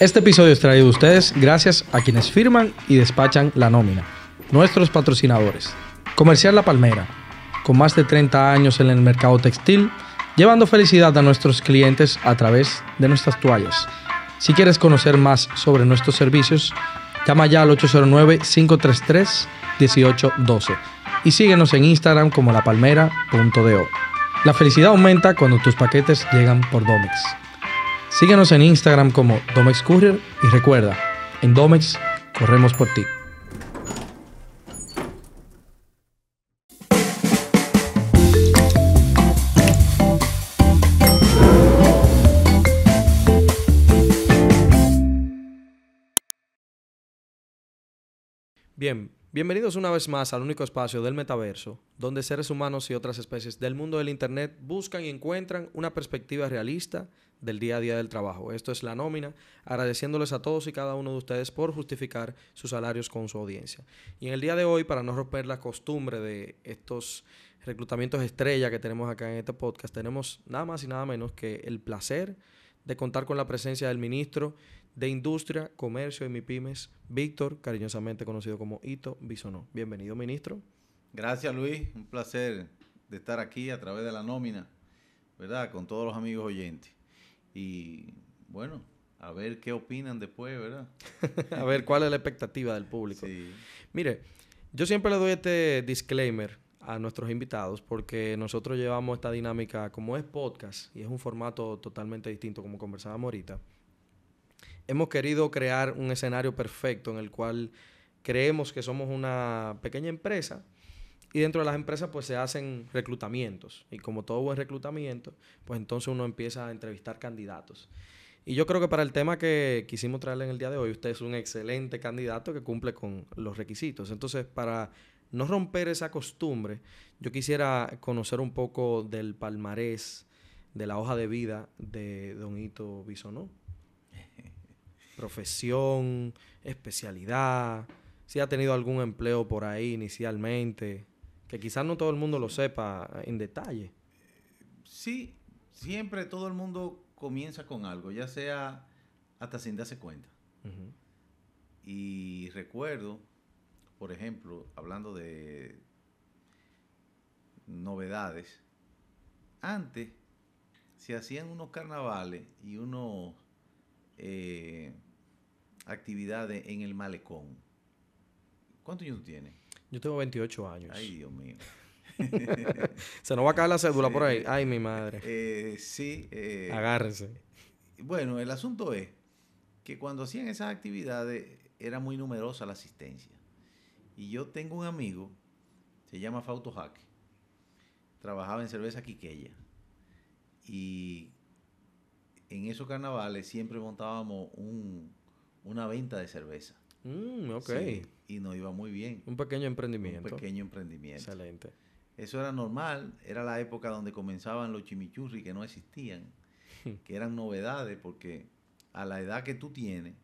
Este episodio es traído a ustedes gracias a quienes firman y despachan la nómina, nuestros patrocinadores. Comercial La Palmera, con más de 30 años en el mercado textil, llevando felicidad a nuestros clientes a través de nuestras toallas. Si quieres conocer más sobre nuestros servicios, llama ya al 809-533-1812 y síguenos en Instagram como lapalmera.do. La felicidad aumenta cuando tus paquetes llegan por Domex. Síguenos en Instagram como DomexCourier y recuerda, en Domex corremos por ti. Bien, bienvenidos una vez más al único espacio del metaverso, donde seres humanos y otras especies del mundo del Internet buscan y encuentran una perspectiva realista del día a día del trabajo. Esto es la nómina, agradeciéndoles a todos y cada uno de ustedes por justificar sus salarios con su audiencia. Y en el día de hoy, para no romper la costumbre de estos reclutamientos estrella que tenemos acá en este podcast, tenemos nada más y nada menos que el placer de contar con la presencia del ministro de Industria, Comercio y MIPIMES, Víctor, cariñosamente conocido como Ito Bisonó. Bienvenido, ministro. Gracias, Luis. Un placer de estar aquí a través de la nómina, ¿verdad? Con todos los amigos oyentes. Y bueno, a ver qué opinan después, ¿verdad? a ver cuál es la expectativa del público. Mire, yo siempre le doy este disclaimer a nuestros invitados porque nosotros llevamos esta dinámica como es podcast y es un formato totalmente distinto como conversábamos ahorita. Hemos querido crear un escenario perfecto en el cual creemos que somos una pequeña empresa y dentro de las empresas pues se hacen reclutamientos. Y como todo buen reclutamiento, pues entonces uno empieza a entrevistar candidatos. Y yo creo que para el tema que quisimos traerle en el día de hoy, usted es un excelente candidato que cumple con los requisitos. Entonces, para no romper esa costumbre, yo quisiera conocer un poco del palmarés, de la hoja de vida de Don Hito Bisonó. Profesión, especialidad, si ha tenido algún empleo por ahí inicialmente que quizás no todo el mundo lo sepa en detalle. Sí, siempre todo el mundo comienza con algo, ya sea hasta sin darse cuenta. Y recuerdo, por ejemplo, hablando de novedades, antes se hacían unos carnavales y unos eh, actividades en el malecón. ¿Cuántos años tiene? tienes? Yo tengo 28 años. Ay, Dios mío. Se nos va a caer la cédula por ahí. Ay, mi madre. Eh, sí. Eh, Agárrense. Bueno, el asunto es que cuando hacían esas actividades era muy numerosa la asistencia. Y yo tengo un amigo, se llama Fauto Hack. trabajaba en cerveza Quiqueya. Y en esos carnavales siempre montábamos una venta de cerveza. Mm, y nos iba muy bien. Un pequeño emprendimiento. Un pequeño emprendimiento. Excelente. Eso era normal, era la época donde comenzaban los chimichurri que no existían, que eran novedades, porque a la edad que tú tienes,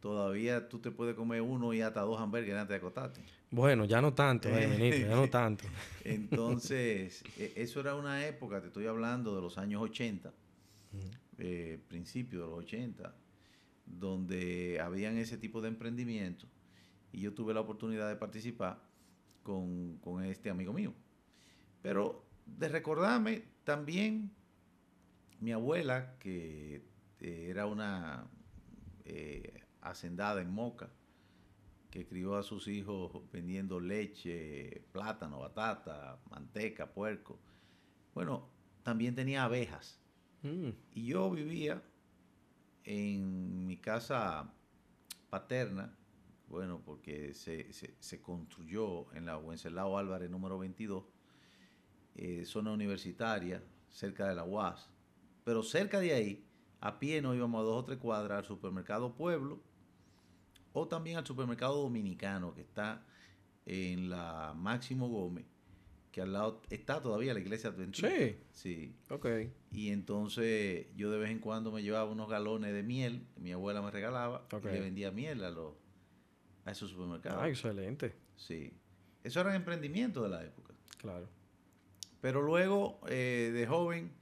todavía tú te puedes comer uno y hasta dos hamburguesas antes de acostarte. Bueno, ya no tanto, eh, ya no tanto. Entonces, e, eso era una época, te estoy hablando de los años 80, eh, principio de los 80, donde habían ese tipo de emprendimiento y yo tuve la oportunidad de participar con, este amigo mío. Pero de recordarme también mi abuela, que eh, era una eh, hacendada en Moca, que crió a sus hijos vendiendo leche, plátano, batata, manteca, puerco. Bueno, también tenía abejas. Mm. Y yo vivía en mi casa paterna, bueno, porque se, construyó en la Wenceslao Álvarez número 22, eh, zona universitaria, cerca de la UAS, pero cerca de ahí, a pie nos íbamos a dos o tres cuadras al supermercado Pueblo o también al supermercado dominicano que está en la Máximo Gómez que al lado está todavía la iglesia adventista. Sí. Sí. Ok. Y entonces yo de vez en cuando me llevaba unos galones de miel que mi abuela me regalaba le vendía miel a los a esos supermercados. Ah, excelente. Sí. Eso era un emprendimiento de la época. Claro. Pero luego, eh, de joven,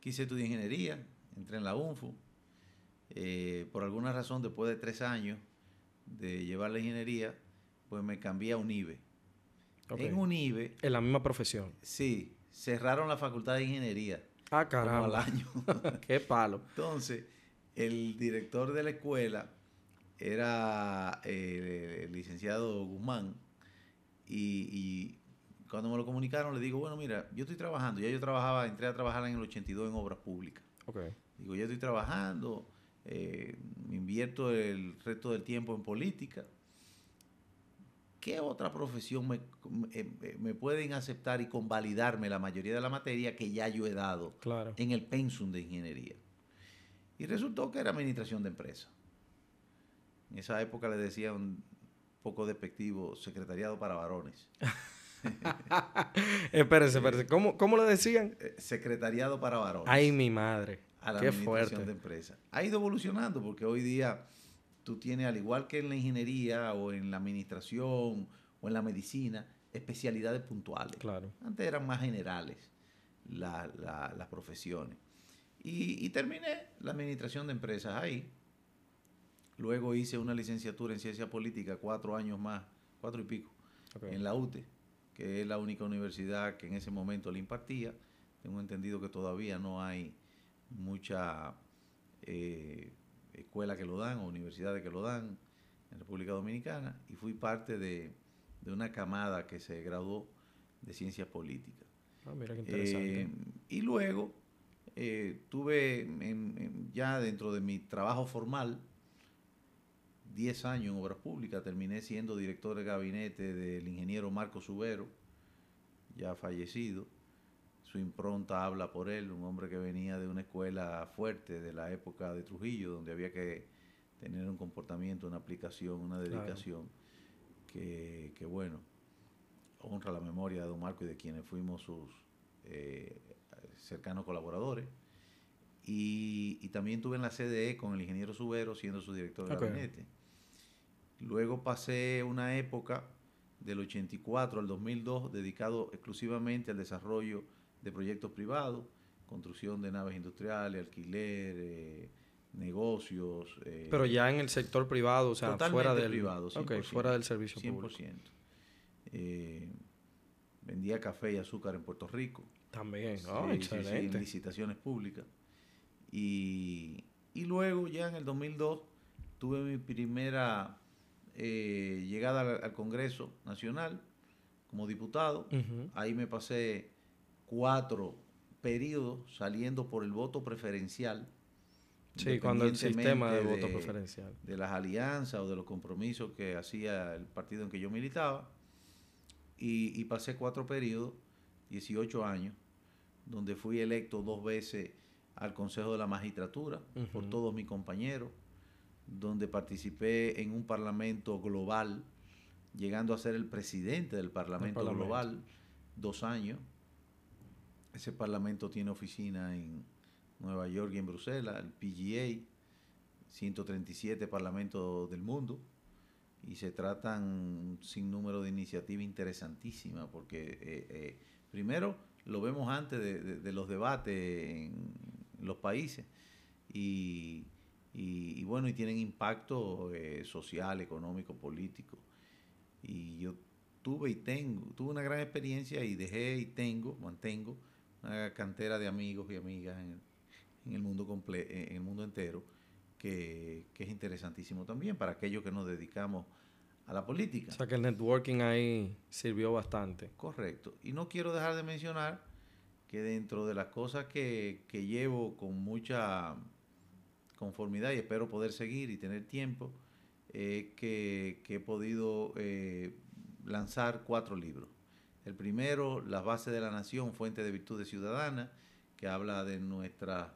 quise estudiar ingeniería, entré en la UNFU. Eh, por alguna razón, después de tres años de llevar la ingeniería, pues me cambié a UNIBE en en UNIBE. En la misma profesión. Sí, cerraron la facultad de ingeniería. Ah, caramba. al año. Qué palo. Entonces, el director de la escuela era eh, el licenciado Guzmán y, cuando me lo comunicaron le digo, bueno, mira, yo estoy trabajando, ya yo trabajaba, entré a trabajar en el 82 en obras públicas. Digo, ya estoy trabajando, eh, invierto el resto del tiempo en política ¿qué otra profesión me, pueden aceptar y convalidarme la mayoría de la materia que ya yo he dado en el pensum de ingeniería? Y resultó que era administración de empresa. En esa época le decían un poco despectivo, secretariado para varones. espérese, espérese. Eh, ¿Cómo, le decían? Eh, secretariado para varones. Ay, mi madre. A la administración de empresa. Ha ido evolucionando porque hoy día tú tienes, al igual que en la ingeniería o en la administración o en la medicina, especialidades puntuales. Claro. Antes eran más generales las profesiones. Y, terminé la administración de empresas ahí. Luego hice una licenciatura en ciencia política, cuatro años más, cuatro y pico, en la UTE, que es la única universidad que en ese momento le impartía. Tengo entendido que todavía no hay mucha eh, escuelas que lo dan o universidades que lo dan en República Dominicana y fui parte de, una camada que se graduó de ciencias políticas. Ah, mira qué interesante. Eh, y luego eh, tuve ya dentro de mi trabajo formal 10 años en obras públicas, terminé siendo director de gabinete del ingeniero Marco Subero, ya fallecido, impronta habla por él, un hombre que venía de una escuela fuerte de la época de Trujillo, donde había que tener un comportamiento, una aplicación, una dedicación, que, bueno, honra la memoria de Don Marco y de quienes fuimos sus eh, cercanos colaboradores. Y, también tuve en la CDE con el ingeniero Subero siendo su director de gabinete. Luego pasé una época del 84 al 2002 dedicado exclusivamente al desarrollo de proyectos privados, construcción de naves industriales, alquiler, eh, negocios. Eh. Pero ya en el sector privado, o sea, fuera del privado, 100%, fuera del servicio público. Eh, vendía café y azúcar en Puerto Rico. También, oh, excelente. en licitaciones públicas. Y, luego ya en el 2002 tuve mi primera llegada al, Congreso Nacional como diputado. Ahí me pasé cuatro periodos saliendo por el voto preferencial. Sí, cuando el sistema de, voto preferencial. De las alianzas o de los compromisos que hacía el partido en que yo militaba. Y, pasé cuatro periodos, 18 años, donde fui electo dos veces al Consejo de la Magistratura por todos mis compañeros, donde participé en un parlamento global, llegando a ser el presidente del parlamento. Global dos años, ese parlamento tiene oficina en Nueva York y en Bruselas, el PGA, 137 parlamentos del mundo, y se tratan sin número de iniciativas interesantísimas, porque eh, eh, primero lo vemos antes de, los debates en los países, y, bueno, y tienen impacto eh, social, económico, político. Y yo tuve y tengo, tuve una gran experiencia y dejé y tengo, mantengo una cantera de amigos y amigas en, el, mundo comple eh, en el mundo entero, que, es interesantísimo también para aquellos que nos dedicamos a la política. O sea que el networking ahí sirvió bastante. Correcto. Y no quiero dejar de mencionar que dentro de las cosas que, llevo con mucha conformidad y espero poder seguir y tener tiempo, eh, que, he podido eh, lanzar cuatro libros. El primero, Las bases de la nación, fuente de virtudes ciudadanas, que habla de nuestras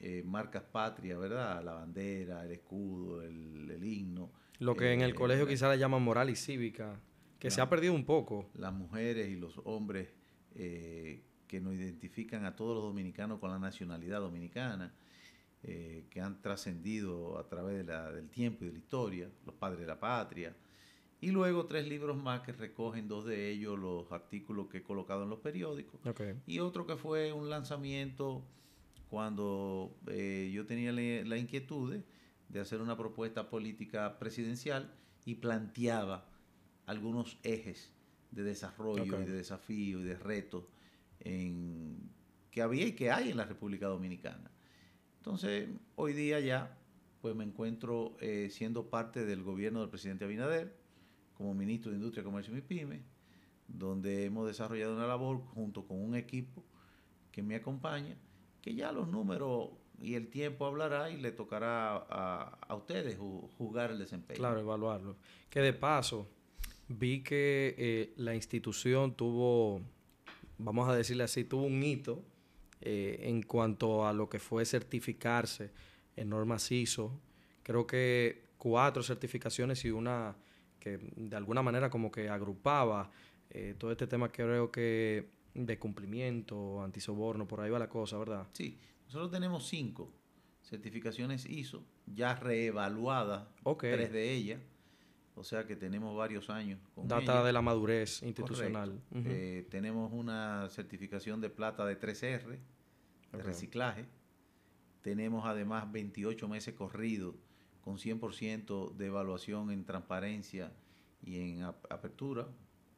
eh, marcas patrias, ¿verdad? La bandera, el escudo, el, himno. Lo que en el eh, colegio quizás le llaman moral y cívica, que se ha perdido un poco. Las mujeres y los hombres eh, que nos identifican a todos los dominicanos con la nacionalidad dominicana, que han trascendido a través del tiempo y de la historia, los padres de la patria, y luego tres libros más que recogen dos de ellos los artículos que he colocado en los periódicos. Y otro que fue un lanzamiento cuando eh, yo tenía la, inquietud de hacer una propuesta política presidencial y planteaba algunos ejes de desarrollo y de desafío y de reto que había y que hay en la República Dominicana. Entonces, hoy día ya, pues me encuentro eh, siendo parte del gobierno del presidente Abinader, como ministro de Industria, Comercio y pymes donde hemos desarrollado una labor junto con un equipo que me acompaña, que ya los números y el tiempo hablará y le tocará a, ustedes jugar el desempeño. Claro, evaluarlo. Que de paso, vi que eh, la institución tuvo, vamos a decirle así, tuvo un hito eh, en cuanto a lo que fue certificarse en normas ISO. Creo que cuatro certificaciones y una que de alguna manera como que agrupaba eh, todo este tema creo que de cumplimiento, antisoborno, por ahí va la cosa, ¿verdad? Sí, nosotros tenemos cinco certificaciones ISO ya reevaluadas, tres de ellas, o sea que tenemos varios años. Data de la madurez institucional. Eh, tenemos una certificación de plata de 3R, de reciclaje. Tenemos además 28 meses corridos con 100% de evaluación en transparencia y en apertura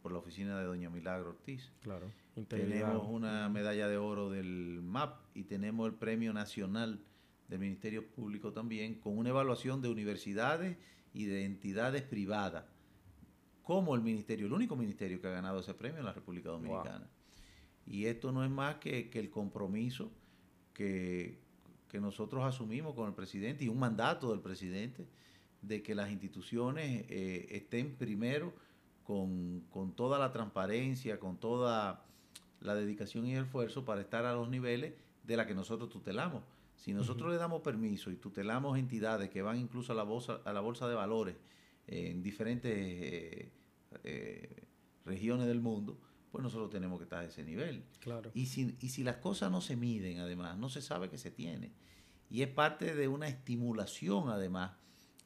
por la oficina de doña Milagro Ortiz. Claro. Tenemos una medalla de oro del MAP y tenemos el premio nacional del Ministerio Público también con una evaluación de universidades y de entidades privadas como el ministerio, el único ministerio que ha ganado ese premio en la República Dominicana. Y esto no es más que el compromiso que, que nosotros asumimos con el presidente y un mandato del presidente de que las instituciones eh, estén primero con, toda la transparencia, con toda la dedicación y el esfuerzo para estar a los niveles de la que nosotros tutelamos. Si nosotros le damos permiso y tutelamos entidades que van incluso a la bolsa, a la bolsa de valores en diferentes eh, eh, regiones del mundo, pues nosotros tenemos que estar a ese nivel. Claro. Y si, y si las cosas no se miden, además, no se sabe que se tiene. Y es parte de una estimulación, además,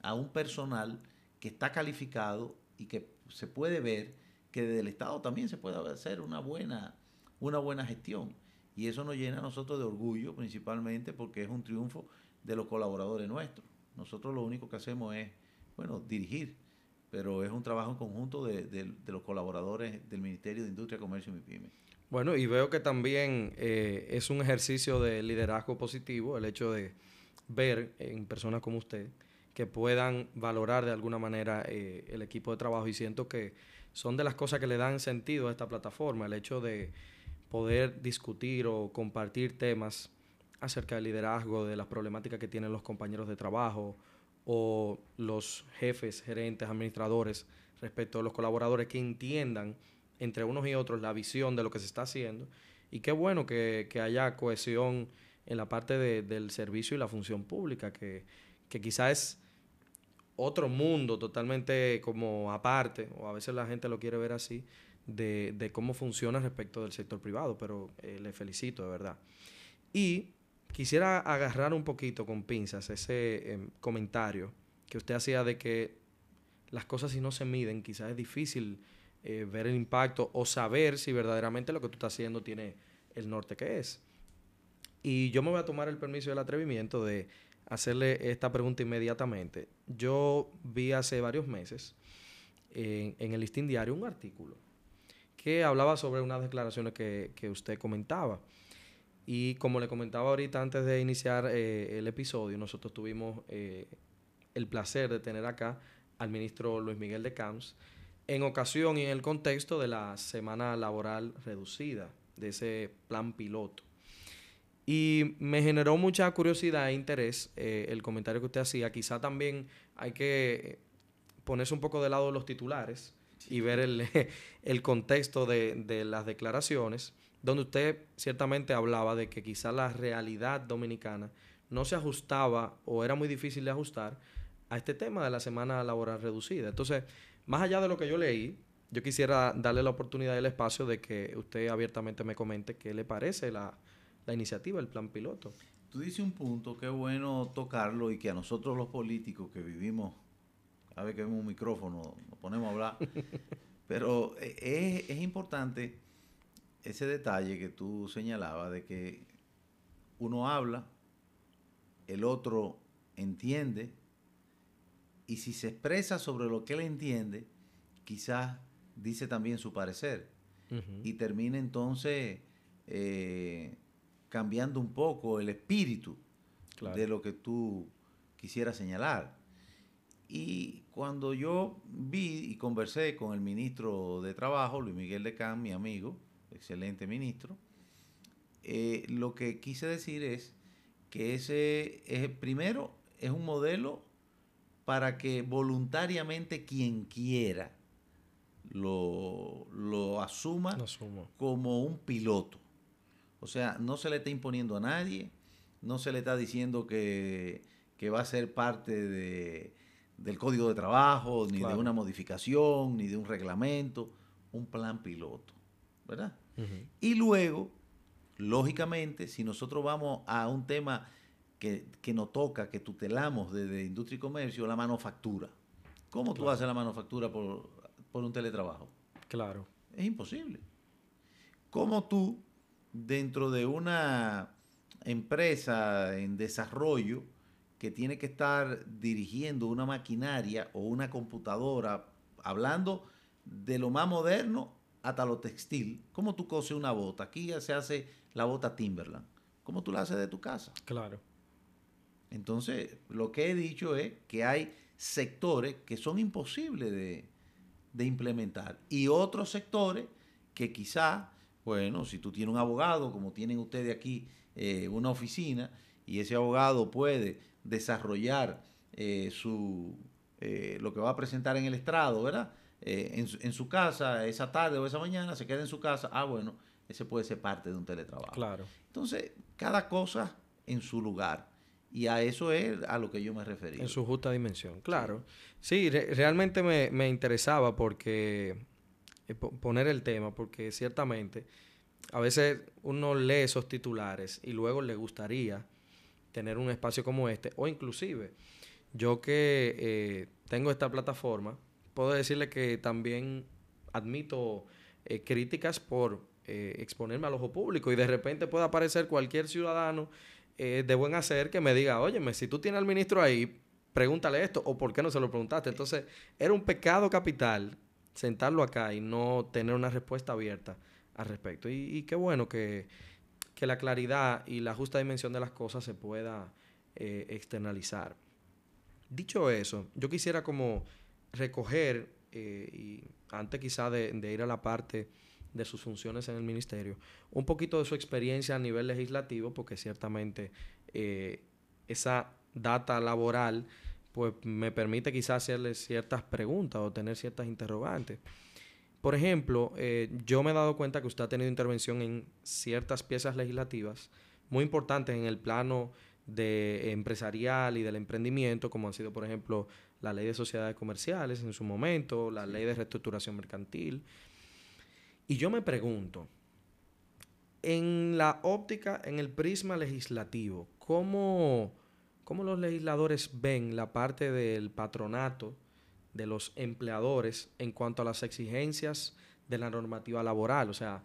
a un personal que está calificado y que se puede ver que desde el Estado también se puede hacer una buena, una buena gestión. Y eso nos llena a nosotros de orgullo, principalmente porque es un triunfo de los colaboradores nuestros. Nosotros lo único que hacemos es, bueno, dirigir pero es un trabajo en conjunto de, los colaboradores del Ministerio de Industria, Comercio y MIPYME. Bueno, y veo que también eh, es un ejercicio de liderazgo positivo el hecho de ver en personas como usted que puedan valorar de alguna manera eh, el equipo de trabajo y siento que son de las cosas que le dan sentido a esta plataforma, el hecho de poder discutir o compartir temas acerca del liderazgo, de las problemáticas que tienen los compañeros de trabajo, o los jefes, gerentes, administradores, respecto a los colaboradores, que entiendan entre unos y otros la visión de lo que se está haciendo. Y qué bueno que, haya cohesión en la parte del servicio y la función pública, que, que quizás es otro mundo totalmente como aparte, o a veces la gente lo quiere ver así, de, cómo funciona respecto del sector privado, pero eh, le felicito de verdad. Y Quisiera agarrar un poquito con pinzas ese em, comentario que usted hacía de que las cosas si no se miden, quizás es difícil eh, ver el impacto o saber si verdaderamente lo que tú estás haciendo tiene el norte que es. Y yo me voy a tomar el permiso y el atrevimiento de hacerle esta pregunta inmediatamente. Yo vi hace varios meses en, en el listín diario un artículo que hablaba sobre unas declaraciones que, que usted comentaba. Y como le comentaba ahorita antes de iniciar eh, el episodio, nosotros tuvimos eh, el placer de tener acá al ministro Luis Miguel de Camps en ocasión y en el contexto de la semana laboral reducida, de ese plan piloto. Y me generó mucha curiosidad e interés eh, el comentario que usted hacía. Quizá también hay que ponerse un poco de lado los titulares y ver el, el contexto de, de las declaraciones donde usted ciertamente hablaba de que quizá la realidad dominicana no se ajustaba o era muy difícil de ajustar a este tema de la semana laboral reducida. Entonces, más allá de lo que yo leí, yo quisiera darle la oportunidad y el espacio de que usted abiertamente me comente qué le parece la, iniciativa, el plan piloto. Tú dices un punto qué bueno tocarlo y que a nosotros los políticos que vivimos, a ver que vemos un micrófono, nos ponemos a hablar, pero eh, es importante ese detalle que tú señalabas de que uno habla, el otro entiende, y si se expresa sobre lo que él entiende, quizás dice también su parecer. Y termina entonces eh, cambiando un poco el espíritu de lo que tú quisieras señalar. Y cuando yo vi y conversé con el ministro de Trabajo, Luis Miguel de Can, mi amigo, excelente ministro. Eh, lo que quise decir es que ese, es primero es un modelo para que voluntariamente quien quiera lo, asuma como un piloto. O sea, no se le está imponiendo a nadie, no se le está diciendo que, va a ser parte de, del código de trabajo, ni de una modificación, ni de un reglamento, un plan piloto, ¿verdad? Y luego, lógicamente, si nosotros vamos a un tema que, nos toca, que tutelamos desde industria y comercio, la manufactura. ¿Cómo tú haces la manufactura por, por un teletrabajo? Claro. Es imposible. ¿Cómo tú, dentro de una empresa en desarrollo que tiene que estar dirigiendo una maquinaria o una computadora, hablando de lo más moderno hasta lo textil, como tú coses una bota? Aquí ya se hace la bota Timberland. como tú la haces de tu casa? Claro. Entonces, lo que he dicho es que hay sectores que son imposibles de, implementar y otros sectores que quizá, bueno, si tú tienes un abogado, como tienen ustedes aquí eh, una oficina, y ese abogado puede desarrollar eh, su, eh, lo que va a presentar en el estrado, ¿verdad? Eh, en, su casa esa tarde o esa mañana, se queda en su casa, ah, bueno, ese puede ser parte de un teletrabajo. Claro. Entonces, cada cosa en su lugar. Y a eso es a lo que yo me refería. En su justa dimensión, claro. Sí, realmente me, interesaba porque eh, poner el tema, porque ciertamente a veces uno lee esos titulares y luego le gustaría tener un espacio como este, o inclusive yo que eh, tengo esta plataforma, puedo decirle que también admito eh, críticas por eh, exponerme al ojo público y de repente puede aparecer cualquier ciudadano eh, de buen hacer que me diga, óyeme, si tú tienes al ministro ahí, pregúntale esto o por qué no se lo preguntaste. Entonces, era un pecado capital sentarlo acá y no tener una respuesta abierta al respecto. Y, y qué bueno que, que, la claridad y la justa dimensión de las cosas se pueda externalizar. Dicho eso, yo quisiera como recoger, eh, y antes quizá de, ir a la parte de sus funciones en el ministerio, un poquito de su experiencia a nivel legislativo, porque ciertamente eh, esa data laboral pues me permite quizá hacerle ciertas preguntas o tener ciertas interrogantes. Por ejemplo, eh, yo me he dado cuenta que usted ha tenido intervención en ciertas piezas legislativas muy importantes en el plano de empresarial y del emprendimiento, como han sido, por ejemplo, la ley de sociedades comerciales en su momento, la ley de reestructuración mercantil. Y yo me pregunto, en la óptica, en el prisma legislativo, ¿cómo, los legisladores ven la parte del patronato de los empleadores en cuanto a las exigencias de la normativa laboral? O sea,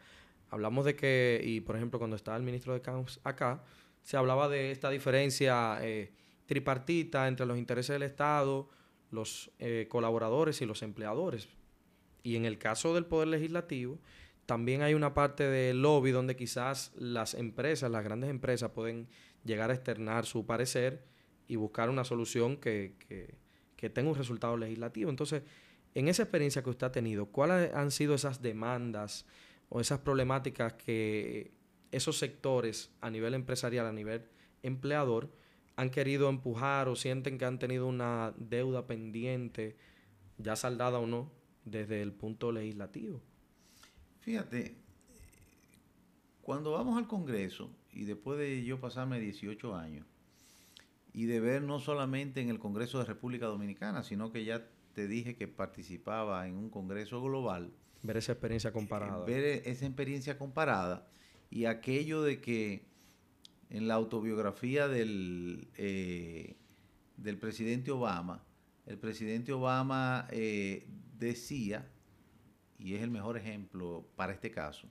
hablamos de que, y por ejemplo, cuando estaba el ministro de Camps acá, se hablaba de esta diferencia eh, tripartita entre los intereses del Estado, los eh, colaboradores y los empleadores. Y en el caso del Poder Legislativo, también hay una parte del lobby donde quizás las empresas, las grandes empresas, pueden llegar a externar su parecer y buscar una solución que, que tenga un resultado legislativo. Entonces, en esa experiencia que usted ha tenido, ¿cuáles han sido esas demandas o esas problemáticas que esos sectores a nivel empresarial, a nivel empleador, han querido empujar o sienten que han tenido una deuda pendiente, ya saldada o no, desde el punto legislativo? Fíjate, cuando vamos al Congreso, y después de yo pasarme 18 años, y de ver no solamente en el Congreso de República Dominicana, sino que ya te dije que participaba en un Congreso global. Ver esa experiencia comparada. ver esa experiencia comparada y aquello de que en la autobiografía del, eh, del presidente Obama, el presidente Obama eh, decía, y es el mejor ejemplo para este caso,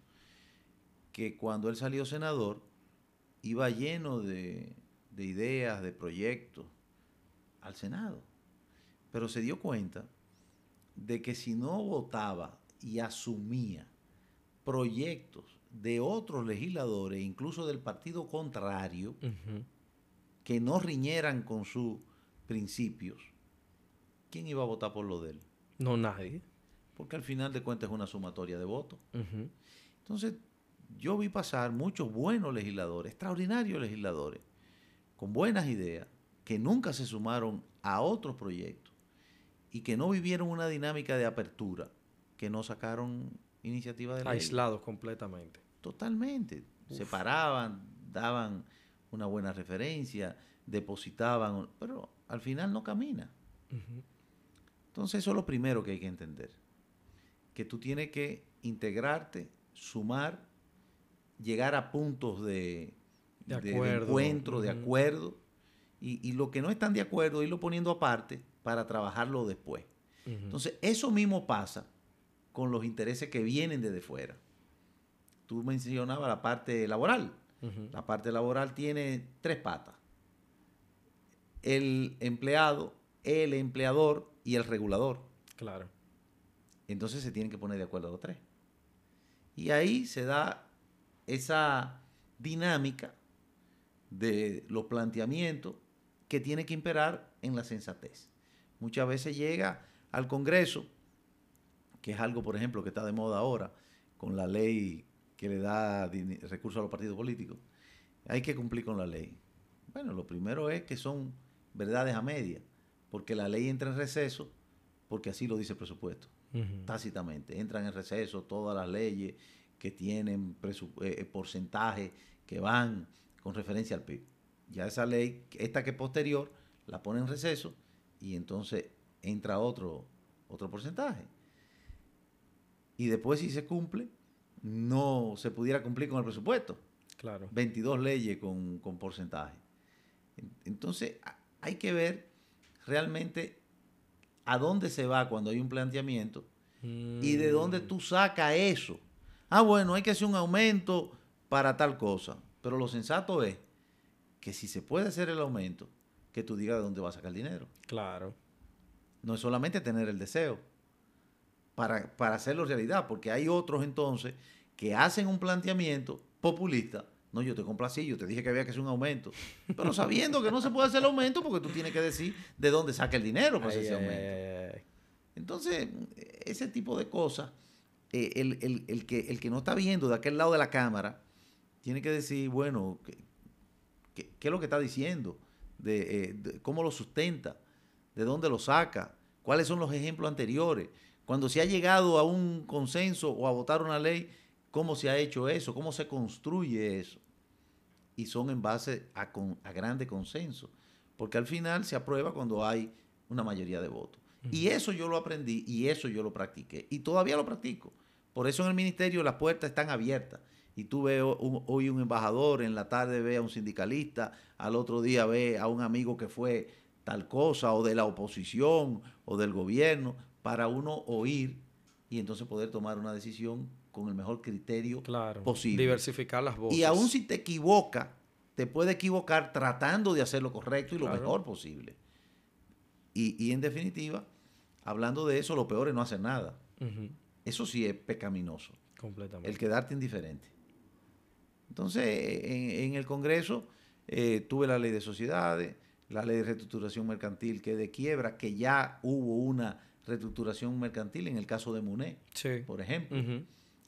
que cuando él salió senador iba lleno de, de ideas, de proyectos al Senado, pero se dio cuenta de que si no votaba y asumía proyectos de otros legisladores, incluso del partido contrario, que no riñeran con sus principios, ¿quién iba a votar por lo de él? No, nadie. Porque al final de cuentas es una sumatoria de votos. Entonces, yo vi pasar muchos buenos legisladores, extraordinarios legisladores, con buenas ideas, que nunca se sumaron a otros proyectos y que no vivieron una dinámica de apertura, que no sacaron iniciativa de la Aislados completamente. Totalmente. Separaban, Se paraban, daban una buena referencia, depositaban, pero al final no camina. Entonces eso es lo primero que hay que entender. Que tú tienes que integrarte, sumar, llegar a puntos de, encuentro, de acuerdo. Y, lo que no están de acuerdo, irlo poniendo aparte para trabajarlo después. Entonces, eso mismo pasa con los intereses que vienen desde fuera tú mencionabas la parte laboral. La parte laboral tiene tres patas. El empleado, el empleador y el regulador. Claro. Entonces se tienen que poner de acuerdo los tres. Y ahí se da esa dinámica de los planteamientos que tiene que imperar en la sensatez. Muchas veces llega al Congreso, que es algo, por ejemplo, que está de moda ahora, con la ley que le da recursos a los partidos políticos. Hay que cumplir con la ley. Bueno, lo primero es que son verdades a media, porque la ley entra en receso, porque así lo dice el presupuesto, tácitamente. Entran en receso todas las leyes que tienen eh, eh, porcentaje porcentajes que van con referencia al PIB. Ya esa ley, esta que es posterior, la pone en receso y entonces entra otro, otro porcentaje. Y después si se cumple, no se pudiera cumplir con el presupuesto. Claro. 22 leyes con, porcentaje. Entonces, hay que ver realmente a dónde se va cuando hay un planteamiento y de dónde mm. tú sacas eso. Ah, bueno, hay que hacer un aumento para tal cosa. Pero lo sensato es que si se puede hacer el aumento, que tú digas de dónde vas a sacar el dinero. Claro. No es solamente tener el deseo para, hacerlo realidad, porque hay otros entonces que hacen un planteamiento populista. No, yo te complací, yo te dije que había que hacer un aumento. Pero sabiendo que no se puede hacer el aumento porque tú tienes que decir de dónde saca el dinero para ese aumento. Entonces, ese tipo de cosas, eh, el, que, el que no está viendo de aquel lado de la cámara, tiene que decir, bueno, ¿qué, es lo que está diciendo? Eh, ¿Cómo lo sustenta? ¿De dónde lo saca? ¿Cuáles son los ejemplos anteriores? Cuando se ha llegado a un consenso o a votar una ley, ¿cómo se ha hecho eso? ¿Cómo se construye eso? Y son en base a, con, grande consenso, porque al final se aprueba cuando hay una mayoría de votos. Y eso yo lo aprendí y eso yo lo practiqué y todavía lo practico. Por eso en el ministerio las puertas están abiertas. Y tú ves hoy un embajador, en la tarde ve a un sindicalista, al otro día ve a un amigo que fue tal cosa, o de la oposición, o del gobierno, para uno oír y entonces poder tomar una decisión con el mejor criterio claro, posible. Diversificar las voces. Y aún si te equivoca, te puede equivocar tratando de hacer lo correcto y lo mejor posible. Y, en definitiva, hablando de eso, lo peor es no hacer nada. Eso sí es pecaminoso. Completamente. El quedarte indiferente. Entonces, en, el Congreso eh, tuve la ley de sociedades, la ley de reestructuración mercantil, que de quiebra, que ya hubo una reestructuración mercantil, en el caso de MUNE, por ejemplo.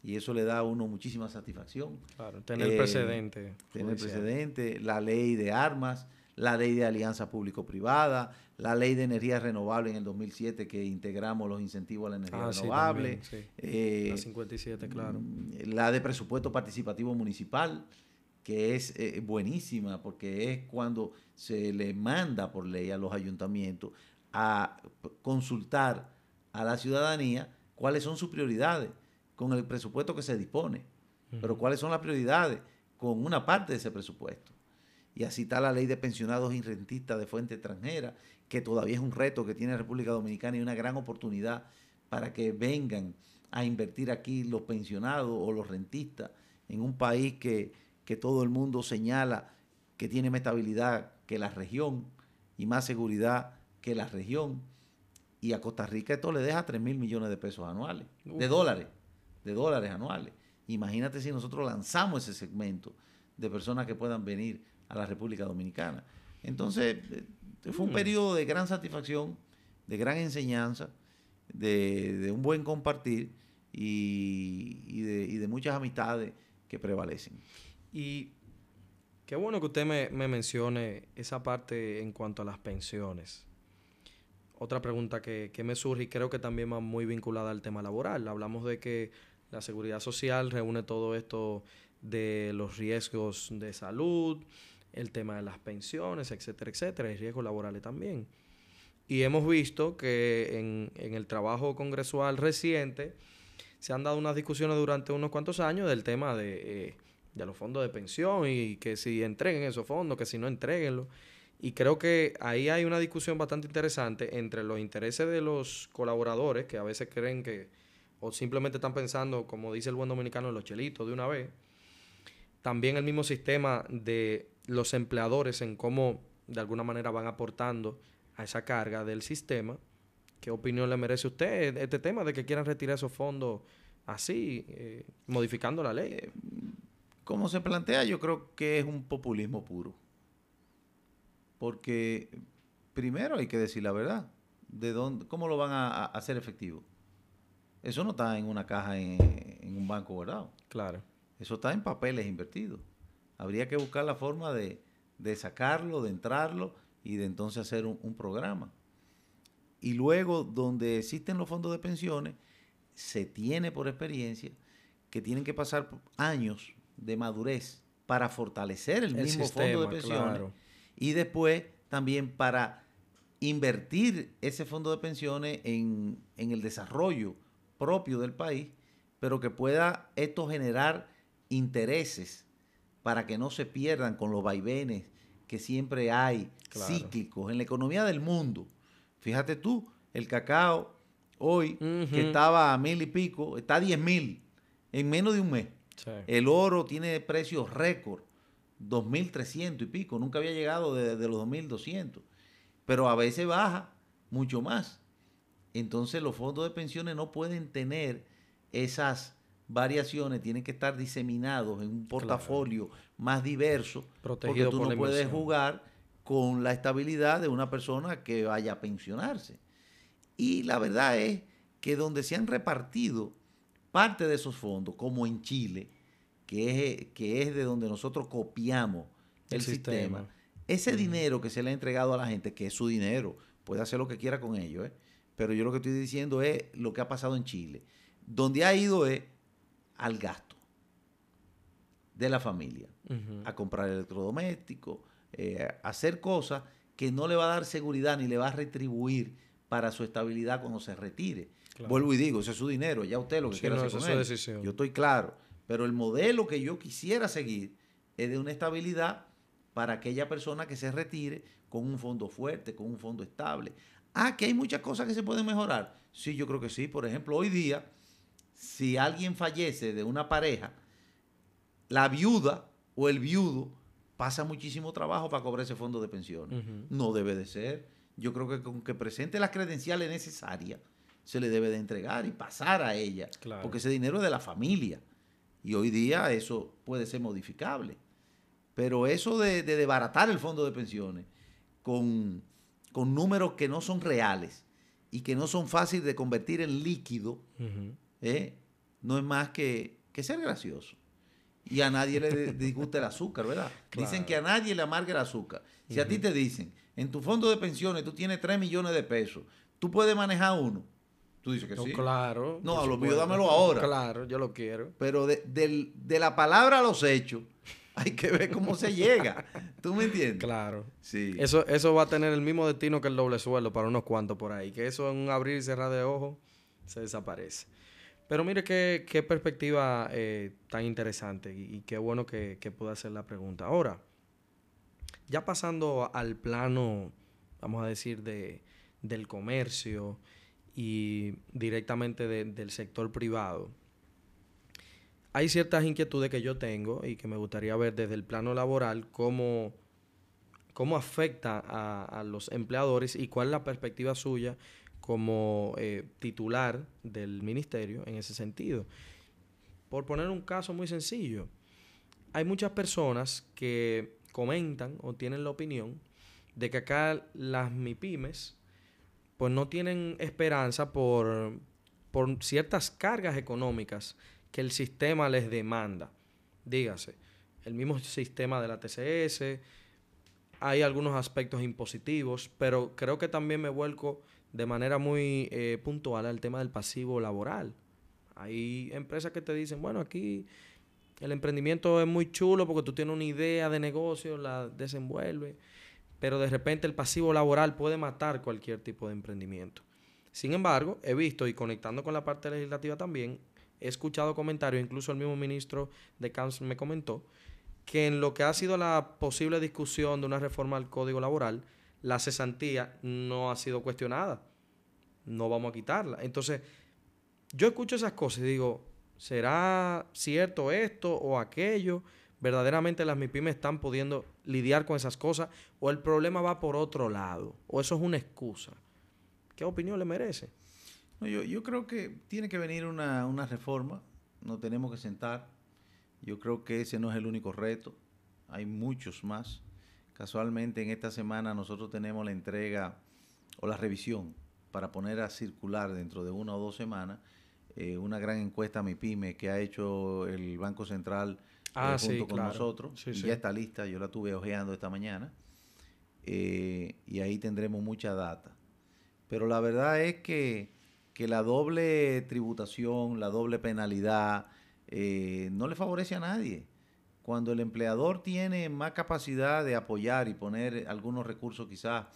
Y eso le da a uno muchísima satisfacción. Claro, tener eh, precedente. Tener precedente, la ley de armas, la ley de alianza público-privada, la ley de energía renovable en el 2007 que integramos los incentivos a la energía ah, renovable. Eh, la 57, claro. Mm, la de presupuesto participativo municipal, que es eh, buenísima porque es cuando se le manda por ley a los ayuntamientos a consultar a la ciudadanía cuáles son sus prioridades con el presupuesto que se dispone, pero cuáles son las prioridades con una parte de ese presupuesto. Y así está la ley de pensionados y rentistas de fuente extranjera, que todavía es un reto que tiene la República Dominicana y una gran oportunidad para que vengan a invertir aquí los pensionados o los rentistas en un país que, que todo el mundo señala que tiene más estabilidad que la región y más seguridad que la región. Y a Costa Rica esto le deja 3 mil millones de pesos anuales, de dólares, de dólares anuales. Imagínate si nosotros lanzamos ese segmento de personas que puedan venir a la República Dominicana. Entonces, eh, fue un mm. periodo de gran satisfacción, de gran enseñanza, de, un buen compartir y, de, muchas amistades que prevalecen. Y qué bueno que usted me, me mencione esa parte en cuanto a las pensiones otra pregunta que, me surge y creo que también va muy vinculada al tema laboral. Hablamos de que la seguridad social reúne todo esto de los riesgos de salud, el tema de las pensiones, etcétera, etcétera, y riesgos laborales también. Y hemos visto que en, el trabajo congresual reciente se han dado unas discusiones durante unos cuantos años del tema de, eh, de los fondos de pensión y que si entreguen esos fondos, que si no entreguenlos. Y creo que ahí hay una discusión bastante interesante entre los intereses de los colaboradores, que a veces creen que, o simplemente están pensando, como dice el buen dominicano, en los chelitos de una vez. También el mismo sistema de los empleadores en cómo de alguna manera van aportando a esa carga del sistema. ¿Qué opinión le merece a usted este tema de que quieran retirar esos fondos así, eh, modificando la ley? Como se plantea, yo creo que es un populismo puro porque primero hay que decir la verdad. ¿De dónde, ¿Cómo lo van a, hacer efectivo? Eso no está en una caja en, un banco guardado. Claro. Eso está en papeles invertidos. Habría que buscar la forma de, sacarlo, de entrarlo y de entonces hacer un, programa. Y luego, donde existen los fondos de pensiones, se tiene por experiencia que tienen que pasar años de madurez para fortalecer el, mismo fondo de pensiones y después también para invertir ese fondo de pensiones en, el desarrollo propio del país, pero que pueda esto generar intereses para que no se pierdan con los vaivenes que siempre hay cíclicos en la economía del mundo. Fíjate tú, el cacao hoy, que estaba a mil y pico, está a diez mil en menos de un mes. El oro tiene precios récord. 2.300 y pico, nunca había llegado de, los 2.200, pero a veces baja mucho más. Entonces los fondos de pensiones no pueden tener esas variaciones, tienen que estar diseminados en un portafolio más diverso, porque tú no puedes jugar con la estabilidad de una persona que vaya a pensionarse. Y la verdad es que donde se han repartido parte de esos fondos, como en Chile, que es, de donde nosotros copiamos el, sistema. Ese dinero que se le ha entregado a la gente, que es su dinero, puede hacer lo que quiera con ello, ¿eh? pero yo lo que estoy diciendo es lo que ha pasado en Chile. Donde ha ido es al gasto de la familia, a comprar electrodomésticos, eh, a hacer cosas que no le va a dar seguridad ni le va a retribuir para su estabilidad cuando se retire. Vuelvo y digo, ese es su dinero, ya usted lo que quiera hacer con él. Yo estoy claro. Pero el modelo que yo quisiera seguir es de una estabilidad para aquella persona que se retire con un fondo fuerte, con un fondo estable. Ah, que hay muchas cosas que se pueden mejorar. Sí, yo creo que sí. Por ejemplo, hoy día, si alguien fallece de una pareja, la viuda o el viudo pasa muchísimo trabajo para cobrar ese fondo de pensiones. No debe de ser. Yo creo que con que presente las credenciales necesarias, se le debe de entregar y pasar a ella. Porque ese dinero es de la familia. Y hoy día eso puede ser modificable. Pero eso de, de el fondo de pensiones con, números que no son reales y que no son fáciles de convertir en líquido, ¿eh? no es más que, ser gracioso. Y a nadie le disgusta el azúcar, ¿verdad? Dicen que a nadie le amarga el azúcar. Si a ti te dicen, en tu fondo de pensiones tú tienes 3 millones de pesos, tú puedes manejar uno, Tú dices que no, Claro. No, a lo mío dámelo ahora. Claro, yo lo quiero. Pero de, la palabra a los hechos, hay que ver cómo se llega. ¿Tú me entiendes? Claro. Sí. Eso, eso va a tener el mismo destino que el doble sueldo para unos cuantos por ahí. Que eso en un abrir y cerrar de ojos se desaparece. Pero mire qué, qué perspectiva eh, tan interesante y, qué bueno que, que pueda hacer la pregunta. Ahora, ya pasando al plano, vamos a decir, de, del comercio y directamente del sector privado. Hay ciertas inquietudes que yo tengo y que me gustaría ver desde el plano laboral cómo, cómo afecta a, los empleadores y cuál es la perspectiva suya como eh, titular del ministerio en ese sentido. Por poner un caso muy sencillo, hay muchas personas que comentan o tienen la opinión de que acá las MIPIMES pues no tienen esperanza por, ciertas cargas económicas que el sistema les demanda. Dígase, el mismo sistema de la TCS, hay algunos aspectos impositivos, pero creo que también me vuelco de manera muy eh, puntual al tema del pasivo laboral. Hay empresas que te dicen, bueno, aquí el emprendimiento es muy chulo porque tú tienes una idea de negocio, la desenvuelves pero de repente el pasivo laboral puede matar cualquier tipo de emprendimiento. Sin embargo, he visto y conectando con la parte legislativa también, he escuchado comentarios, incluso el mismo ministro de Cáncer me comentó, que en lo que ha sido la posible discusión de una reforma al Código Laboral, la cesantía no ha sido cuestionada. No vamos a quitarla. Entonces, yo escucho esas cosas y digo, ¿será cierto esto o aquello? verdaderamente las mipymes están pudiendo lidiar con esas cosas o el problema va por otro lado o eso es una excusa. ¿Qué opinión le merece? yo, creo que tiene que venir una, reforma, No tenemos que sentar. Yo creo que ese no es el único reto, hay muchos más. Casualmente en esta semana nosotros tenemos la entrega o la revisión para poner a circular dentro de una o dos semanas eh, una gran encuesta a MIPYME que ha hecho el Banco Central eh, ah, junto sí, con nosotros. ya está lista, yo la tuve hojeando esta mañana. Eh, y ahí tendremos mucha data. Pero la verdad es que, la doble tributación, la doble penalidad, eh, no le favorece a nadie. Cuando el empleador tiene más capacidad de apoyar y poner algunos recursos quizás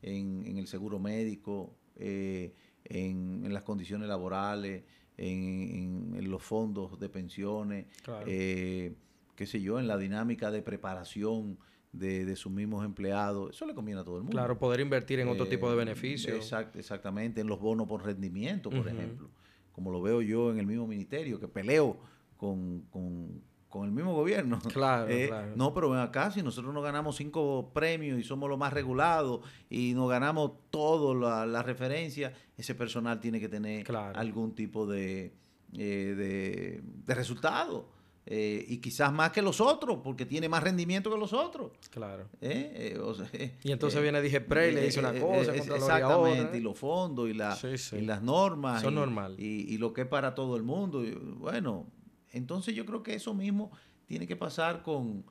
en, el seguro médico, en, las condiciones laborales, en, los fondos de pensiones, eh, qué sé yo, en la dinámica de preparación de, de, sus mismos empleados. Eso le conviene a todo el mundo. Claro, poder invertir en otro tipo de eh, beneficios. exactamente, en los bonos por rendimiento, por ejemplo. Como lo veo yo en el mismo ministerio, que peleo con, con, con el mismo gobierno. Eh, claro, No, pero ven acá, si nosotros nos ganamos cinco premios y somos los más regulados y nos ganamos todas la, referencias, referencia, ese personal tiene que tener algún tipo de, eh, de, resultado. Eh, y quizás más que los otros, porque tiene más rendimiento que los otros. Claro. y entonces viene dije y le dice una cosa. exactamente, y los fondos, y, la, las normas. Son y, Y, y, lo que es para todo el mundo. bueno, entonces yo creo que eso mismo tiene que pasar con,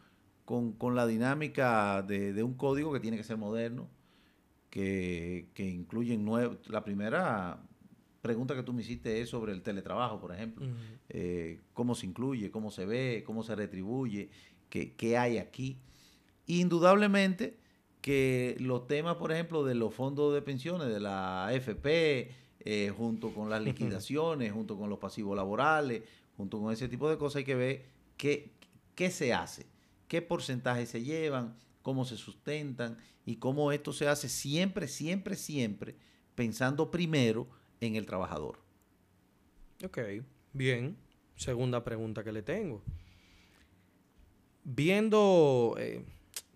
la dinámica de, un código que tiene que ser moderno, que, que incluye nuevo. La primera pregunta que tú me hiciste es sobre el teletrabajo, por ejemplo. Eh, ¿Cómo se incluye? ¿Cómo se ve? ¿Cómo se retribuye? ¿Qué, qué hay aquí? Indudablemente que los temas, por ejemplo, de los fondos de pensiones, de la AFP, eh, junto con las liquidaciones, junto con los pasivos laborales, junto con ese tipo de cosas hay que ver qué, se hace, qué porcentaje se llevan, cómo se sustentan y cómo esto se hace siempre, siempre, siempre pensando primero en el trabajador. Ok, bien. Segunda pregunta que le tengo. Viendo eh,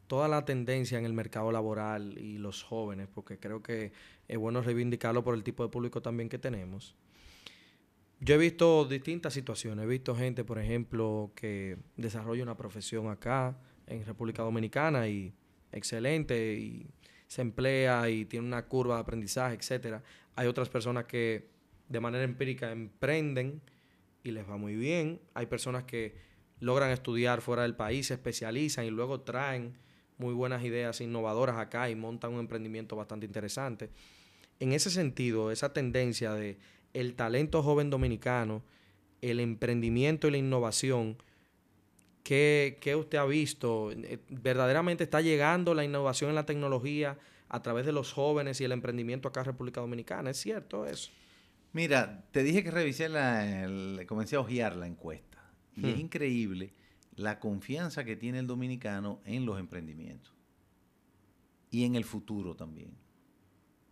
toda la tendencia en el mercado laboral y los jóvenes, porque creo que es bueno reivindicarlo por el tipo de público también que tenemos, yo he visto distintas situaciones. He visto gente, por ejemplo, que desarrolla una profesión acá en República Dominicana y excelente y se emplea y tiene una curva de aprendizaje, etcétera. Hay otras personas que de manera empírica emprenden y les va muy bien. Hay personas que logran estudiar fuera del país, se especializan y luego traen muy buenas ideas innovadoras acá y montan un emprendimiento bastante interesante. En ese sentido, esa tendencia de el talento joven dominicano, el emprendimiento y la innovación. ¿Qué, usted ha visto? Eh, ¿Verdaderamente está llegando la innovación en la tecnología a través de los jóvenes y el emprendimiento acá en República Dominicana? ¿Es cierto eso? Mira, te dije que revisé la... comencé a ojear la encuesta. Y es hmm. increíble la confianza que tiene el dominicano en los emprendimientos y en el futuro también.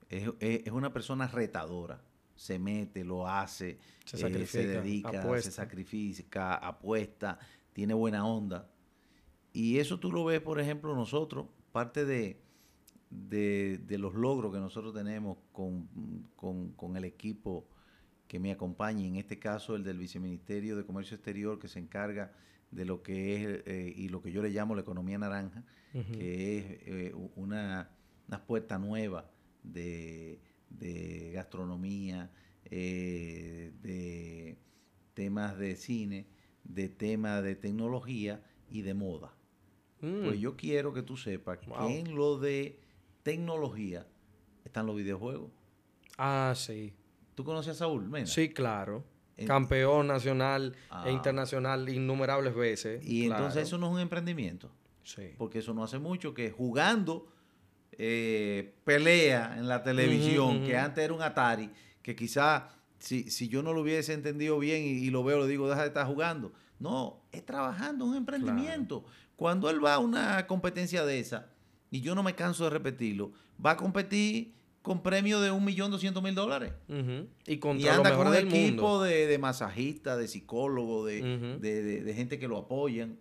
es, una persona retadora se mete, lo hace, se, eh, dedica, se sacrifica, apuesta, tiene buena onda. Y eso tú lo ves, por ejemplo, nosotros, parte de, de, los logros que nosotros tenemos con, el equipo que me acompaña, en este caso el del Viceministerio de Comercio Exterior, que se encarga de lo que es eh, y lo que yo le llamo la economía naranja, que es eh, una, una puerta nueva de de gastronomía, eh, de temas de cine, de temas de tecnología y de moda. Mm. Pues yo quiero que tú sepas que en lo de tecnología están los videojuegos. Ah, sí. ¿Tú conoces a Saúl Mena? Sí, claro. Campeón nacional e ah. internacional innumerables veces. Y entonces eso no es un emprendimiento. Sí. Porque eso no hace mucho que jugando eh, pelea en la televisión, que antes era un Atari, que quizá si, yo no lo hubiese entendido bien y, lo veo, le digo, deja de estar jugando. No, es trabajando, un emprendimiento. Cuando él va a una competencia de esa, y yo no me canso de repetirlo, va a competir con premio de 1.200.000 dólares. Y, y anda con un equipo De, de masajistas, de psicólogo de, gente que lo apoyan.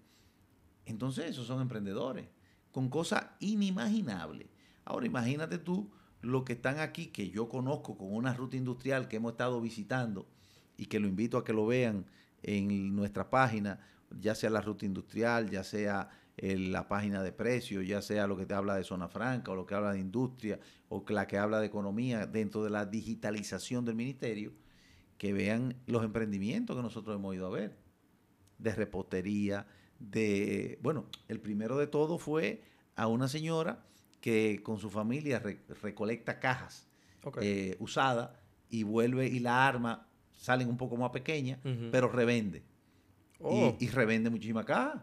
Entonces, esos son emprendedores, con cosas inimaginables. Ahora imagínate tú lo que están aquí, que yo conozco con una ruta industrial que hemos estado visitando y que lo invito a que lo vean en nuestra página, ya sea la ruta industrial, ya sea eh, la página de precios, ya sea lo que te habla de zona franca o lo que habla de industria o la que habla de economía dentro de la digitalización del ministerio, que vean los emprendimientos que nosotros hemos ido a ver, de repostería, de, bueno, el primero de todo fue a una señora que con su familia recolecta cajas eh, usadas y vuelve y la arma salen un poco más pequeñas, pero revende. Oh. Y, revende muchísimas cajas.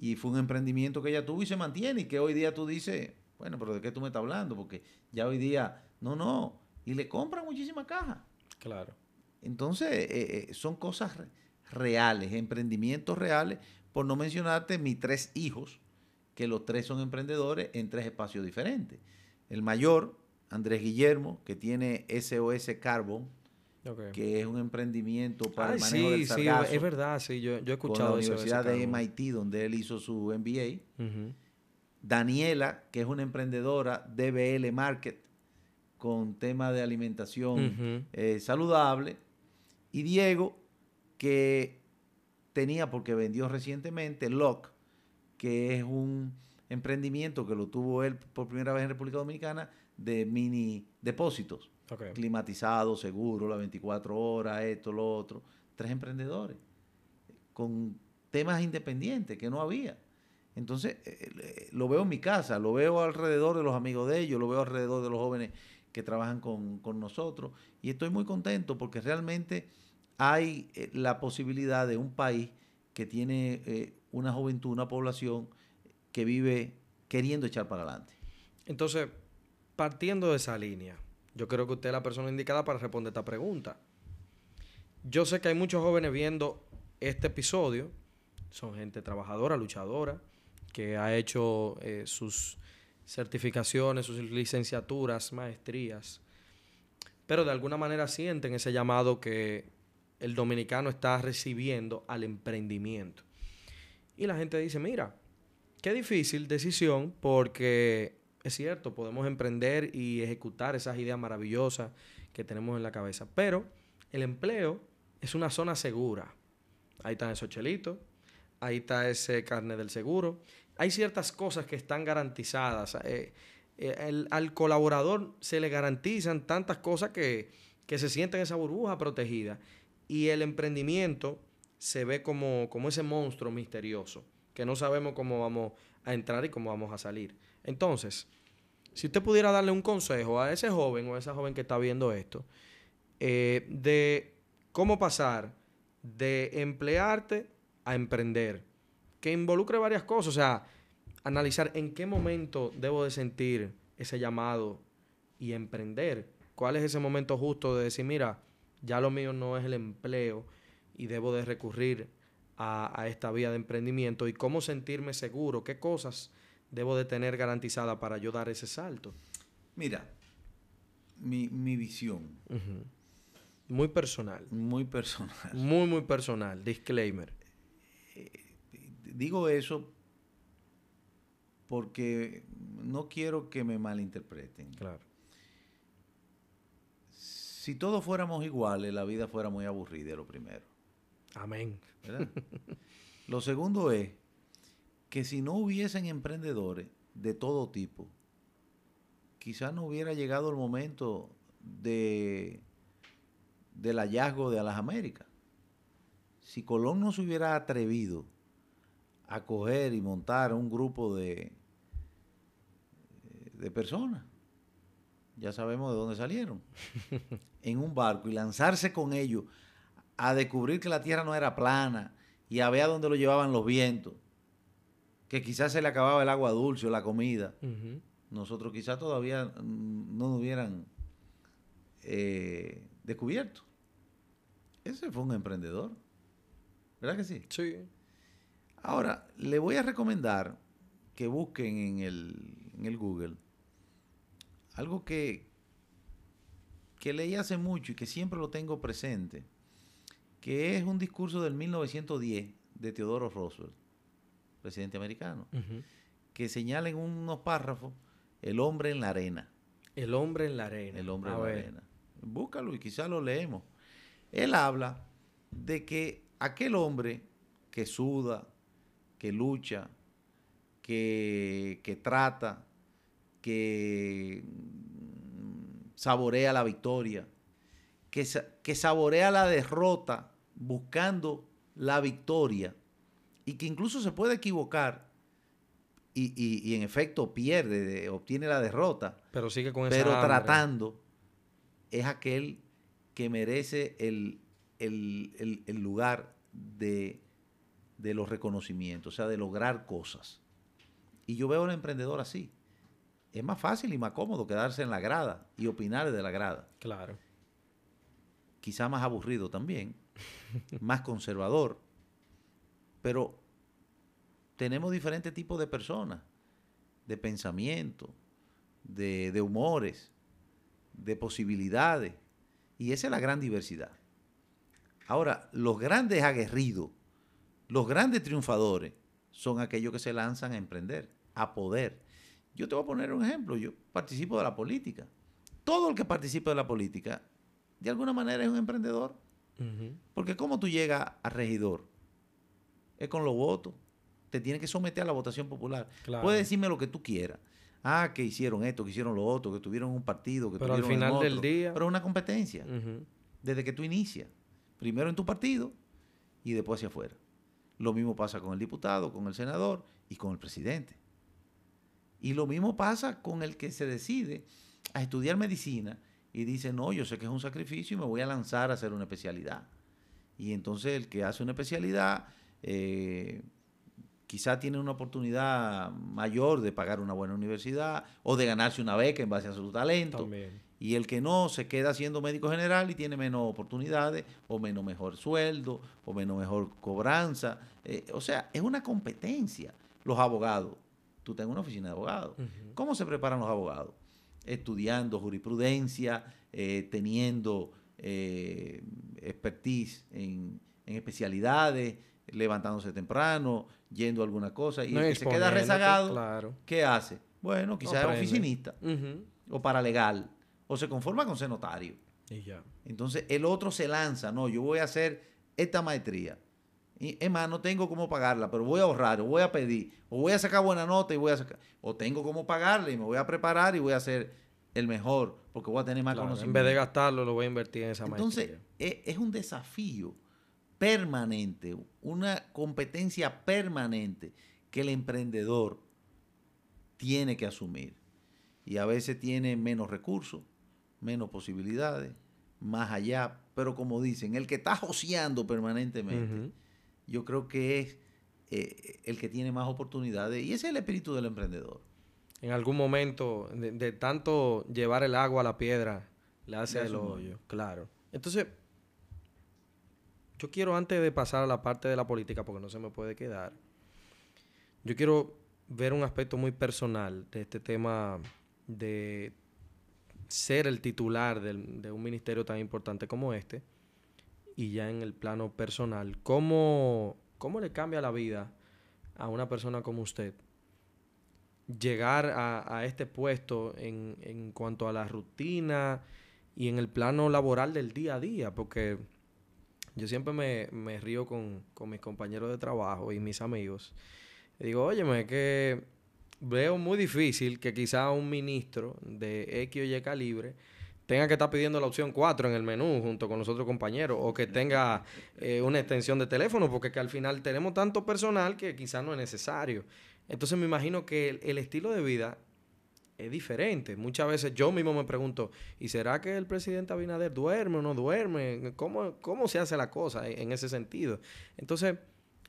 Y fue un emprendimiento que ella tuvo y se mantiene. Y que hoy día tú dices, bueno, pero ¿de qué tú me estás hablando? Porque ya hoy día, no, no. Y le compran muchísimas cajas. Claro. Entonces, eh, eh, son cosas reales, emprendimientos reales. Por no mencionarte, mis tres hijos, que los tres son emprendedores en tres espacios diferentes. El mayor, Andrés Guillermo, que tiene SOS Carbon, que es un emprendimiento para el manejo de del Sí, es verdad, sí, yo, he escuchado Con la Universidad de MIT, donde él hizo su MBA. Daniela, que es una emprendedora de DBL Market, con tema de alimentación eh, saludable. Y Diego, que tenía, porque vendió recientemente, Lock, que es un emprendimiento que lo tuvo él por primera vez en República Dominicana de mini depósitos. climatizados, Climatizado, seguro, las 24 horas, esto, lo otro. Tres emprendedores con temas independientes que no había. Entonces, eh, eh, lo veo en mi casa, lo veo alrededor de los amigos de ellos, lo veo alrededor de los jóvenes que trabajan con, nosotros. Y estoy muy contento porque realmente hay eh, la posibilidad de un país que tiene una juventud, una población que vive queriendo echar para adelante. Entonces, partiendo de esa línea, yo creo que usted es la persona indicada para responder esta pregunta. Yo sé que hay muchos jóvenes viendo este episodio, son gente trabajadora, luchadora, que ha hecho eh, sus certificaciones, sus licenciaturas, maestrías, pero de alguna manera sienten ese llamado que el dominicano está recibiendo al emprendimiento. Y la gente dice, mira, qué difícil decisión porque es cierto, podemos emprender y ejecutar esas ideas maravillosas que tenemos en la cabeza, pero el empleo es una zona segura. Ahí están esos chelitos, ahí está ese carne del seguro. Hay ciertas cosas que están garantizadas. Eh, eh, al colaborador se le garantizan tantas cosas que, que se sienten esa burbuja protegida. Y el emprendimiento se ve como, como ese monstruo misterioso, que no sabemos cómo vamos a entrar y cómo vamos a salir. Entonces, si usted pudiera darle un consejo a ese joven o a esa joven que está viendo esto, eh, de cómo pasar de emplearte a emprender, que involucre varias cosas, o sea, analizar en qué momento debo de sentir ese llamado y emprender, cuál es ese momento justo de decir, mira, ya lo mío no es el empleo, y debo de recurrir a, esta vía de emprendimiento y cómo sentirme seguro, qué cosas debo de tener garantizada para yo dar ese salto. Mira, mi, visión. Muy personal. Muy personal. Muy, muy personal. Disclaimer. Eh, digo eso porque no quiero que me malinterpreten. Claro. Si todos fuéramos iguales, la vida fuera muy aburrida, lo primero. Amén. Lo segundo es que si no hubiesen emprendedores de todo tipo, quizás no hubiera llegado el momento de, del hallazgo de las Américas. Si Colón no se hubiera atrevido a coger y montar un grupo de, eh, de personas, ya sabemos de dónde salieron, en un barco y lanzarse con ellos a descubrir que la tierra no era plana y a ver a dónde lo llevaban los vientos, que quizás se le acababa el agua dulce o la comida. Nosotros quizás todavía mm, no nos hubieran eh, descubierto. Ese fue un emprendedor. ¿Verdad que sí? Sí. Ahora, le voy a recomendar que busquen en el, en el Google algo que, que leí hace mucho y que siempre lo tengo presente que es un discurso del 1910 de Teodoro Roosevelt, presidente americano, que señala en unos párrafos el hombre en la arena. El hombre en la arena. El hombre en la arena. Búscalo y quizá lo leemos. Él habla de que aquel hombre que suda, que lucha, que, que trata, que saborea la victoria, que, que saborea la derrota, buscando la victoria y que incluso se puede equivocar y, en efecto pierde, obtiene la derrota. Pero sigue con Pero tratando es aquel que merece el, lugar de, de, los reconocimientos, o sea, de lograr cosas. Y yo veo al emprendedor así. Es más fácil y más cómodo quedarse en la grada y opinar de la grada. Claro. Quizá más aburrido también, más conservador, pero tenemos diferentes tipos de personas, de pensamiento, de, de humores, de posibilidades, y esa es la gran diversidad. Ahora, los grandes aguerridos, los grandes triunfadores, son aquellos que se lanzan a emprender, a poder. Yo te voy a poner un ejemplo, yo participo de la política. Todo el que participa de la política, de alguna manera es un emprendedor. Porque cómo tú llegas a regidor, es con los votos. Te tiene que someter a la votación popular. Puedes decirme lo que tú quieras. Ah, que hicieron esto, que hicieron lo otro, que tuvieron un partido, que tuvieron al final del día. Pero es una competencia. Desde que tú inicias. Primero en tu partido y después hacia afuera. Lo mismo pasa con el diputado, con el senador y con el presidente. Y lo mismo pasa con el que se decide a estudiar medicina y dice, no, yo sé que es un sacrificio y me voy a lanzar a hacer una especialidad. Y entonces el que hace una especialidad quizás eh, quizá tiene una oportunidad mayor de pagar una buena universidad o de ganarse una beca en base a su talento. Y el que no se queda siendo médico general y tiene menos oportunidades o menos mejor sueldo o menos mejor cobranza. Eh, o sea, es una competencia. Los abogados. Tú tengas una oficina de abogados. ¿Cómo se preparan los abogados? estudiando jurisprudencia, eh, teniendo eh, expertise en, especialidades, levantándose temprano, yendo a alguna cosa, y el que se queda rezagado, ¿qué hace? Bueno, quizás es oficinista o paralegal, o se conforma con ser notario. Entonces el otro se lanza, no, yo voy a hacer esta maestría es más, no tengo cómo pagarla, pero voy a ahorrar, voy a pedir, o voy a sacar buena nota y voy a sacar, o tengo cómo pagarla y me voy a preparar y voy a hacer el mejor, porque voy a tener más conocimiento. En vez de gastarlo, lo voy a invertir en esa manera. Entonces, e, es, un desafío permanente, una competencia permanente que el emprendedor tiene que asumir. Y a veces tiene menos recursos, menos posibilidades, más allá. Pero como dicen, el que está joseando permanentemente yo creo que es eh, el que tiene más oportunidades y ese es el espíritu del emprendedor. En algún momento, de, tanto llevar el agua a la piedra, le hace el hoyo, claro. Entonces, yo quiero antes de pasar a la parte de la política, porque no se me puede quedar, yo quiero ver un aspecto muy personal de este tema de ser el titular de un ministerio tan importante como este y ya en el plano personal, ¿cómo, cómo le cambia la vida a una persona como usted llegar a, este puesto en, en, cuanto a la rutina y en el plano laboral del día a día? Porque yo siempre me, río con, mis compañeros de trabajo y mis amigos. digo, óyeme, que veo muy difícil que quizá un ministro de X o Y calibre tenga que estar pidiendo la opción 4 en el menú junto con los otros compañeros o que tenga eh, una extensión de teléfono, porque que al final tenemos tanto personal que quizás no es necesario. Entonces me imagino que el, estilo de vida es diferente. Muchas veces yo mismo me pregunto, ¿y será que el presidente Abinader duerme o no duerme? ¿Cómo, cómo se hace la cosa en ese sentido? Entonces,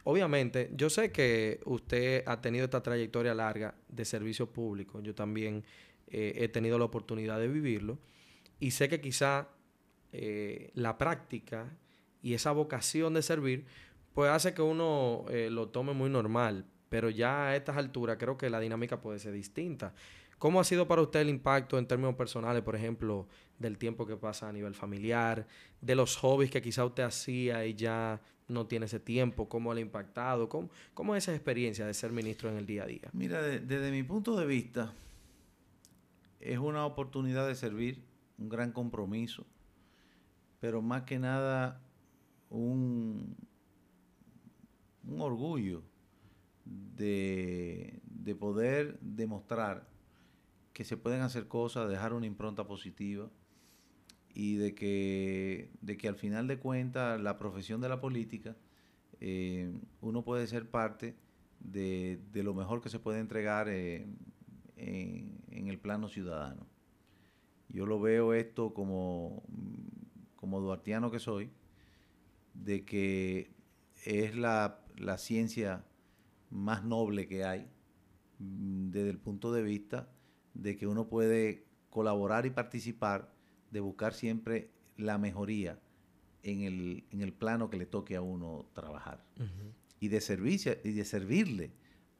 obviamente, yo sé que usted ha tenido esta trayectoria larga de servicio público. Yo también eh, he tenido la oportunidad de vivirlo. Y sé que quizá eh, la práctica y esa vocación de servir, pues hace que uno eh, lo tome muy normal. Pero ya a estas alturas creo que la dinámica puede ser distinta. ¿Cómo ha sido para usted el impacto en términos personales, por ejemplo, del tiempo que pasa a nivel familiar, de los hobbies que quizá usted hacía y ya no tiene ese tiempo? ¿Cómo le ha impactado? ¿Cómo, es esa experiencia de ser ministro en el día a día? Mira, desde mi punto de vista, es una oportunidad de servir un gran compromiso, pero más que nada un, un orgullo de, poder demostrar que se pueden hacer cosas, dejar una impronta positiva y de que, de que al final de cuentas la profesión de la política, eh, uno puede ser parte de, lo mejor que se puede entregar eh, en el plano ciudadano. Yo lo veo esto como, como duartiano que soy, de que es la, ciencia más noble que hay mm, desde el punto de vista de que uno puede colaborar y participar de buscar siempre la mejoría en el, plano que le toque a uno trabajar y, de servicio, y de servirle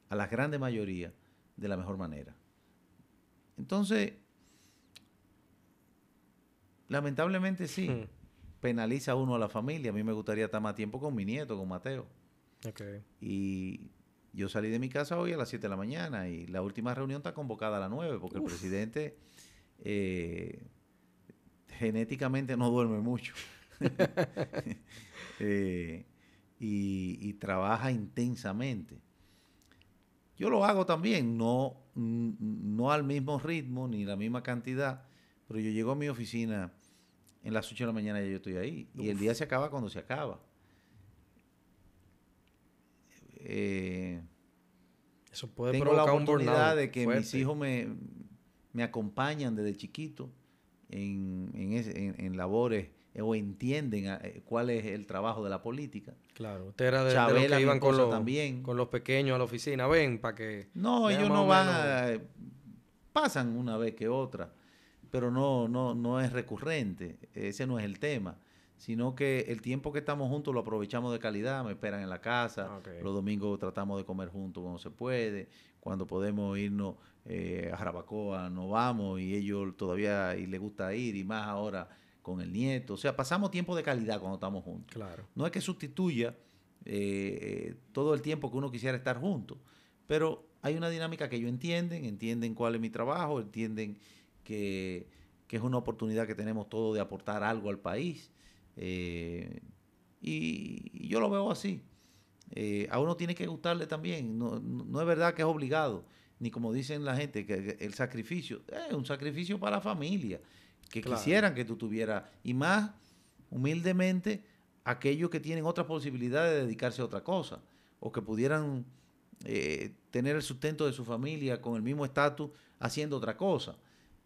a la gran mayoría de la mejor manera. Entonces, Lamentablemente sí. Hmm. Penaliza a uno a la familia. A mí me gustaría estar más tiempo con mi nieto, con Mateo. Y yo salí de mi casa hoy a las 7 de la mañana y la última reunión está convocada a las 9 porque el presidente eh, genéticamente no duerme mucho. Eh, y, trabaja intensamente. Yo lo hago también, no, no al mismo ritmo ni la misma cantidad, pero yo llego a mi oficina en las 8 de la mañana ya yo estoy ahí. Y el día se acaba cuando se acaba. Eh, Eso puede tengo la oportunidad de que mis hijos me, me, acompañan desde chiquito en, labores eh, o entienden ah, eh, cuál es el trabajo de la política. Claro, era de, que iban con los, con los pequeños a la oficina, ven, para que... No, ellos no van, pasan una vez que otra, pero no, no, no es recurrente, ese no es el tema, sino que el tiempo que estamos juntos lo aprovechamos de calidad, me esperan en la casa, ah, los domingos tratamos de comer juntos cuando se puede, cuando podemos irnos eh, a Jarabacoa, no vamos y ellos todavía y les gusta ir y más ahora con el nieto, o sea, pasamos tiempo de calidad cuando estamos juntos. No es que sustituya eh, todo el tiempo que uno quisiera estar juntos, pero hay una dinámica que ellos entienden, entienden cuál es mi trabajo, entienden que, es una oportunidad que tenemos todos de aportar algo al país. Eh, y, yo lo veo así. Eh, a uno tiene que gustarle también. No, no, es verdad que es obligado, ni como dicen la gente, que, el sacrificio es eh, un sacrificio para la familia, que quisieran que tú tuvieras. Y más, humildemente, aquellos que tienen otras posibilidades de dedicarse a otra cosa, o que pudieran tener el sustento de su familia con el mismo estatus haciendo otra cosa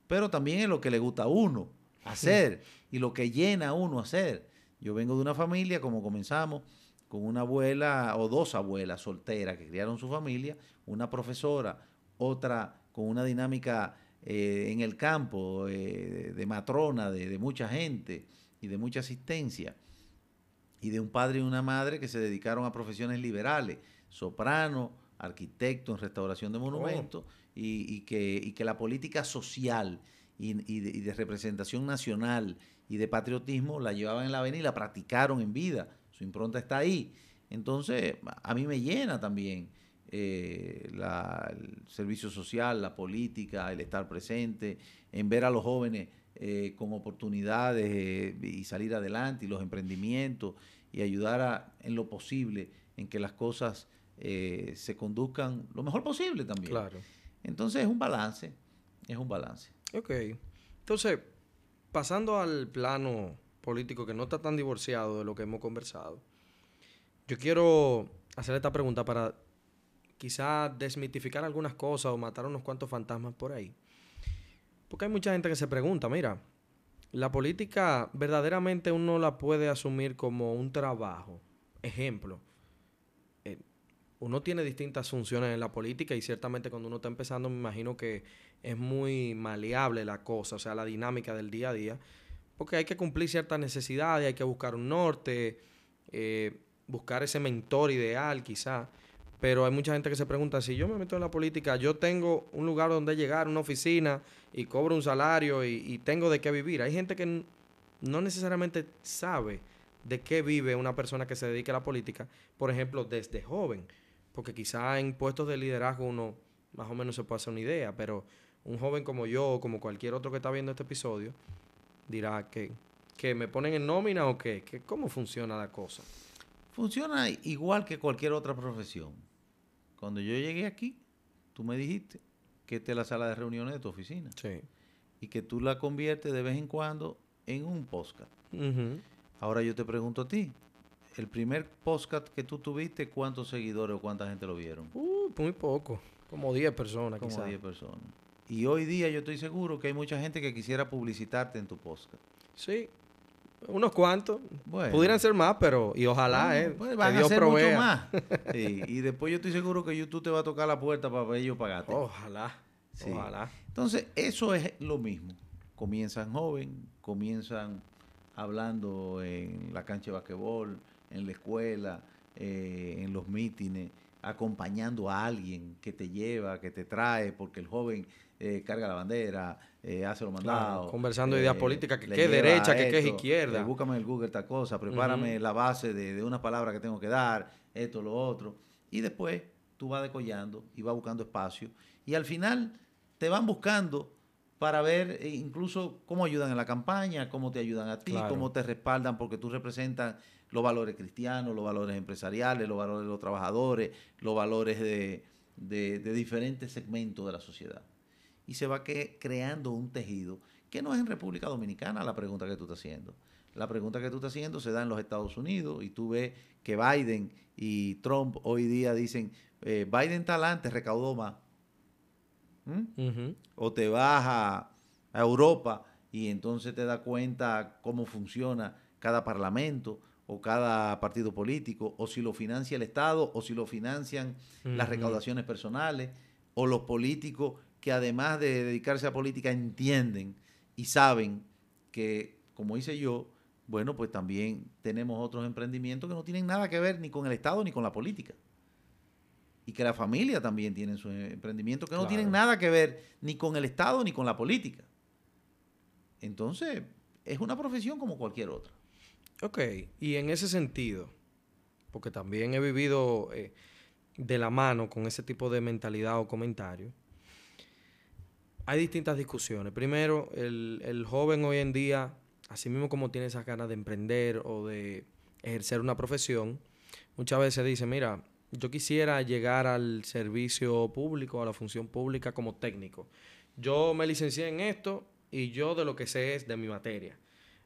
pero también es lo que le gusta a uno hacer y lo que llena a uno hacer. Yo vengo de una familia, como comenzamos, con una abuela o dos abuelas solteras que criaron su familia, una profesora, otra con una dinámica eh, en el campo eh, de matrona, de, de, mucha gente y de mucha asistencia, y de un padre y una madre que se dedicaron a profesiones liberales, soprano, arquitecto en restauración de oh. monumentos, y, que, la política social y de, representación nacional y de patriotismo la llevaban en la avenida y la practicaron en vida. Su impronta está ahí. Entonces, a mí me llena también eh, el servicio social, la política, el estar presente, en ver a los jóvenes eh, con oportunidades eh, y salir adelante y los emprendimientos y ayudar a, en lo posible en que las cosas eh, se conduzcan lo mejor posible también. Claro. Entonces es un balance, es un balance. Ok. Entonces, pasando al plano político que no está tan divorciado de lo que hemos conversado, yo quiero hacer esta pregunta para quizás desmitificar algunas cosas o matar unos cuantos fantasmas por ahí. Porque hay mucha gente que se pregunta, mira, la política verdaderamente uno la puede asumir como un trabajo. Ejemplo, uno tiene distintas funciones en la política y ciertamente cuando uno está empezando me imagino que es muy maleable la cosa, o sea, la dinámica del día a día, porque hay que cumplir ciertas necesidades, hay que buscar un norte, eh, buscar ese mentor ideal quizá, pero hay mucha gente que se pregunta, si yo me meto en la política, yo tengo un lugar donde llegar, una oficina y cobro un salario y, y tengo de qué vivir. Hay gente que no necesariamente sabe de qué vive una persona que se dedica a la política, por ejemplo, desde joven porque quizá en puestos de liderazgo uno más o menos se puede hacer una idea, pero un joven como yo o como cualquier otro que está viendo este episodio dirá que, que me ponen en nómina o qué, cómo funciona la cosa. Funciona igual que cualquier otra profesión. Cuando yo llegué aquí, tú me dijiste que esta es la sala de reuniones de tu oficina. Sí. Y que tú la conviertes de vez en cuando en un podcast. Ahora yo te pregunto a ti, el primer podcast que tú tuviste, ¿cuántos seguidores o cuánta gente lo vieron? Uh, muy poco, como 10 personas. Como 10 personas. Y hoy día yo estoy seguro que hay mucha gente que quisiera publicitarte en tu podcast. Sí, unos cuantos. Pudieran ser más, pero. Y ojalá, mm, eh. Pues a ser Mucho más. Y después yo estoy seguro que YouTube te va a tocar la puerta para ellos pagarte. Ojalá. Ojalá. Entonces, eso es lo mismo. Comienzan joven, comienzan hablando en la cancha de basquetbol, en la escuela, eh, en los mítines, acompañando a alguien que te lleva, que te trae, porque el joven eh, carga la bandera, eh, hace lo mandado. conversando ideas políticas, que qué derecha, que qué es izquierda. búscame en el Google esta cosa, prepárame la base de, una palabra que tengo que dar, esto, lo otro. Y después tú vas decollando y vas buscando espacio. Y al final te van buscando para ver incluso cómo ayudan en la campaña, cómo te ayudan a ti, cómo te respaldan porque tú representas los valores cristianos, los valores empresariales, los valores de los trabajadores, los valores de, diferentes segmentos de la sociedad. Y se va que, creando un tejido que no es en República Dominicana la pregunta que tú estás haciendo. La pregunta que tú estás haciendo se da en los Estados Unidos y tú ves que Biden y Trump hoy día dicen, eh, Biden talante recaudó más. ¿Mm? O te vas a, a Europa y entonces te das cuenta cómo funciona cada parlamento o cada partido político, o si lo financia el Estado, o si lo financian las recaudaciones personales, o los políticos que además de dedicarse a política entienden y saben que, como hice yo, bueno, pues también tenemos otros emprendimientos que no tienen nada que ver ni con el Estado ni con la política. Y que la familia también tiene sus emprendimientos que no tienen nada que ver ni con el Estado ni con la política. Entonces, es una profesión como cualquier otra. Ok, y en ese sentido, porque también he vivido eh, de la mano con ese tipo de mentalidad o comentario, hay distintas discusiones. Primero, el, el joven hoy en día, así mismo como tiene esas ganas de emprender o de ejercer una profesión, muchas veces dice, mira, yo quisiera llegar al servicio público, a la función pública como técnico. Yo me licencié en esto y yo de lo que sé es de mi materia.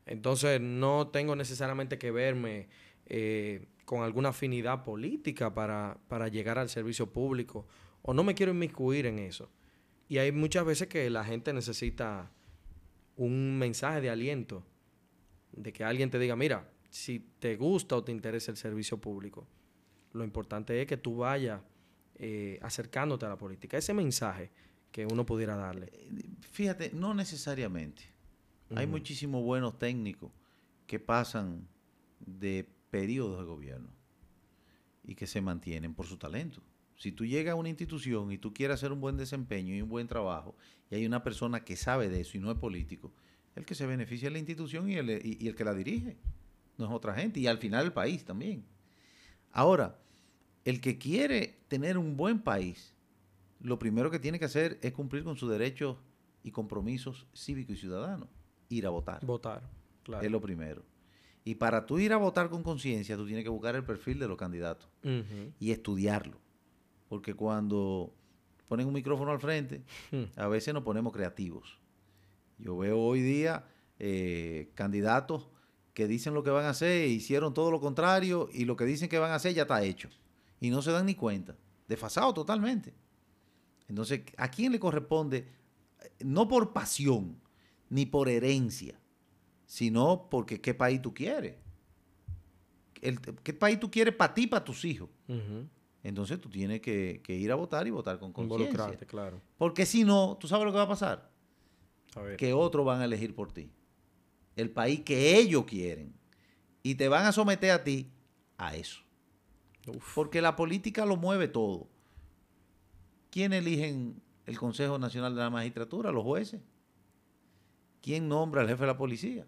Entonces no tengo necesariamente que verme eh, con alguna afinidad política para, para llegar al servicio público o no me quiero inmiscuir en eso. Y hay muchas veces que la gente necesita un mensaje de aliento, de que alguien te diga, mira, si te gusta o te interesa el servicio público, lo importante es que tú vayas eh, acercándote a la política. Ese mensaje que uno pudiera darle. Eh, fíjate, no necesariamente. Hay muchísimos buenos técnicos que pasan de periodos de gobierno y que se mantienen por su talento. Si tú llegas a una institución y tú quieres hacer un buen desempeño y un buen trabajo, y hay una persona que sabe de eso y no es político, el que se beneficia es la institución y el, y, y el que la dirige, no es otra gente, y al final el país también. Ahora, el que quiere tener un buen país, lo primero que tiene que hacer es cumplir con sus derechos y compromisos cívicos y ciudadanos ir a votar. Votar, claro. Es lo primero. Y para tú ir a votar con conciencia, tú tienes que buscar el perfil de los candidatos y estudiarlo. Porque cuando ponen un micrófono al frente, hmm. a veces nos ponemos creativos. Yo veo hoy día eh, candidatos que dicen lo que van a hacer, hicieron todo lo contrario y lo que dicen que van a hacer ya está hecho. Y no se dan ni cuenta. Desfasado totalmente. Entonces, ¿a quién le corresponde? No por pasión, ni por herencia, sino porque qué país tú quieres. ¿Qué país tú quieres para ti, para tus hijos? Entonces tú tienes que, ir a votar y votar con conciencia. claro. Porque si no, tú sabes lo que va a pasar. Que otros van a elegir por ti. El país que ellos quieren. Y te van a someter a ti a eso. Porque la política lo mueve todo. ¿Quién eligen el Consejo Nacional de la Magistratura? Los jueces. ¿Quién nombra al jefe de la policía?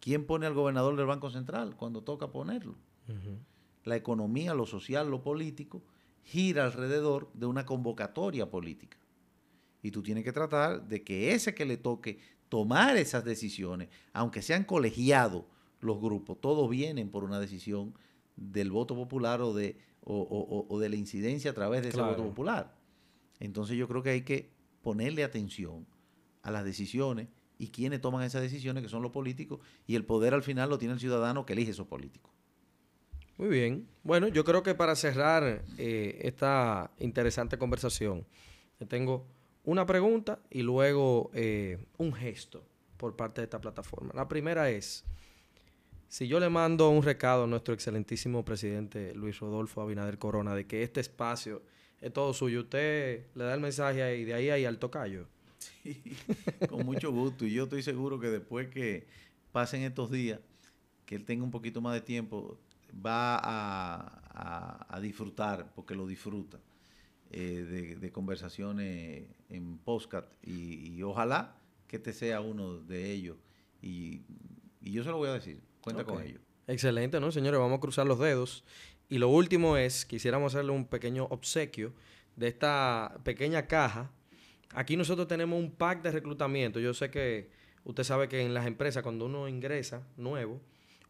¿Quién pone al gobernador del Banco Central cuando toca ponerlo? La economía, lo social, lo político gira alrededor de una convocatoria política. Y tú tienes que tratar de que ese que le toque tomar esas decisiones, aunque sean colegiados los grupos, todos vienen por una decisión del voto popular o de, de la incidencia a través de ese voto popular. Entonces yo creo que hay que ponerle atención a las decisiones y quienes toman esas decisiones, que son los políticos, y el poder al final lo tiene el ciudadano que elige esos políticos. Muy bien. Bueno, yo creo que para cerrar eh, esta interesante conversación, tengo una pregunta y luego eh, un gesto por parte de esta plataforma. La primera es, si yo le mando un recado a nuestro excelentísimo presidente Luis Rodolfo Abinader Corona de que este espacio es todo suyo, usted le da el mensaje y de ahí hay alto callo. con mucho gusto. Y yo estoy seguro que después que pasen estos días, que él tenga un poquito más de tiempo, va a, disfrutar, porque lo disfruta, eh, de, conversaciones en postcat Y, ojalá que este sea uno de ellos. Y, yo se lo voy a decir. Cuenta con ellos. Excelente, ¿no, señores? Vamos a cruzar los dedos. Y lo último es, quisiéramos hacerle un pequeño obsequio de esta pequeña caja Aquí nosotros tenemos un pack de reclutamiento. Yo sé que usted sabe que en las empresas, cuando uno ingresa nuevo,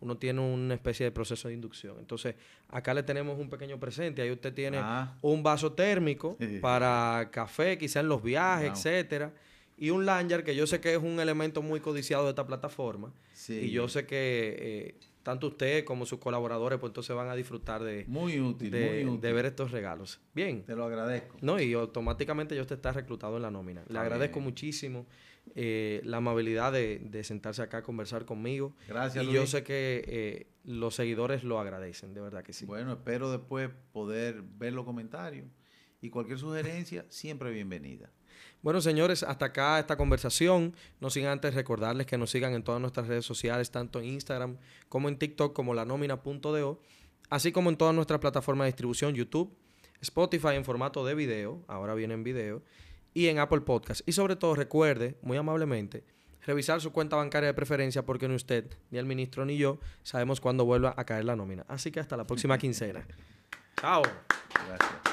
uno tiene una especie de proceso de inducción. Entonces, acá le tenemos un pequeño presente. Ahí usted tiene ah. un vaso térmico para café, quizás en los viajes, etc. etcétera. Y un lanyard, que yo sé que es un elemento muy codiciado de esta plataforma. Sí. Y yo sé que eh, tanto usted como sus colaboradores, pues entonces van a disfrutar de, de, ver estos regalos. Bien. Te lo agradezco. No, y automáticamente yo te está reclutado en la nómina. Le agradezco muchísimo eh, la amabilidad de, sentarse acá a conversar conmigo. Gracias. Y yo sé que eh, los seguidores lo agradecen, de verdad que sí. Bueno, espero después poder ver los comentarios y cualquier sugerencia siempre bienvenida. Bueno, señores, hasta acá esta conversación. No sin antes recordarles que nos sigan en todas nuestras redes sociales, tanto en Instagram como en TikTok, como la nómina.do, así como en todas nuestras plataformas de distribución, YouTube, Spotify en formato de video, ahora viene en video, y en Apple Podcast. Y sobre todo, recuerde, muy amablemente, revisar su cuenta bancaria de preferencia porque ni usted, ni el ministro, ni yo sabemos cuándo vuelva a caer la nómina. Así que hasta la próxima quincena. Chao. Gracias.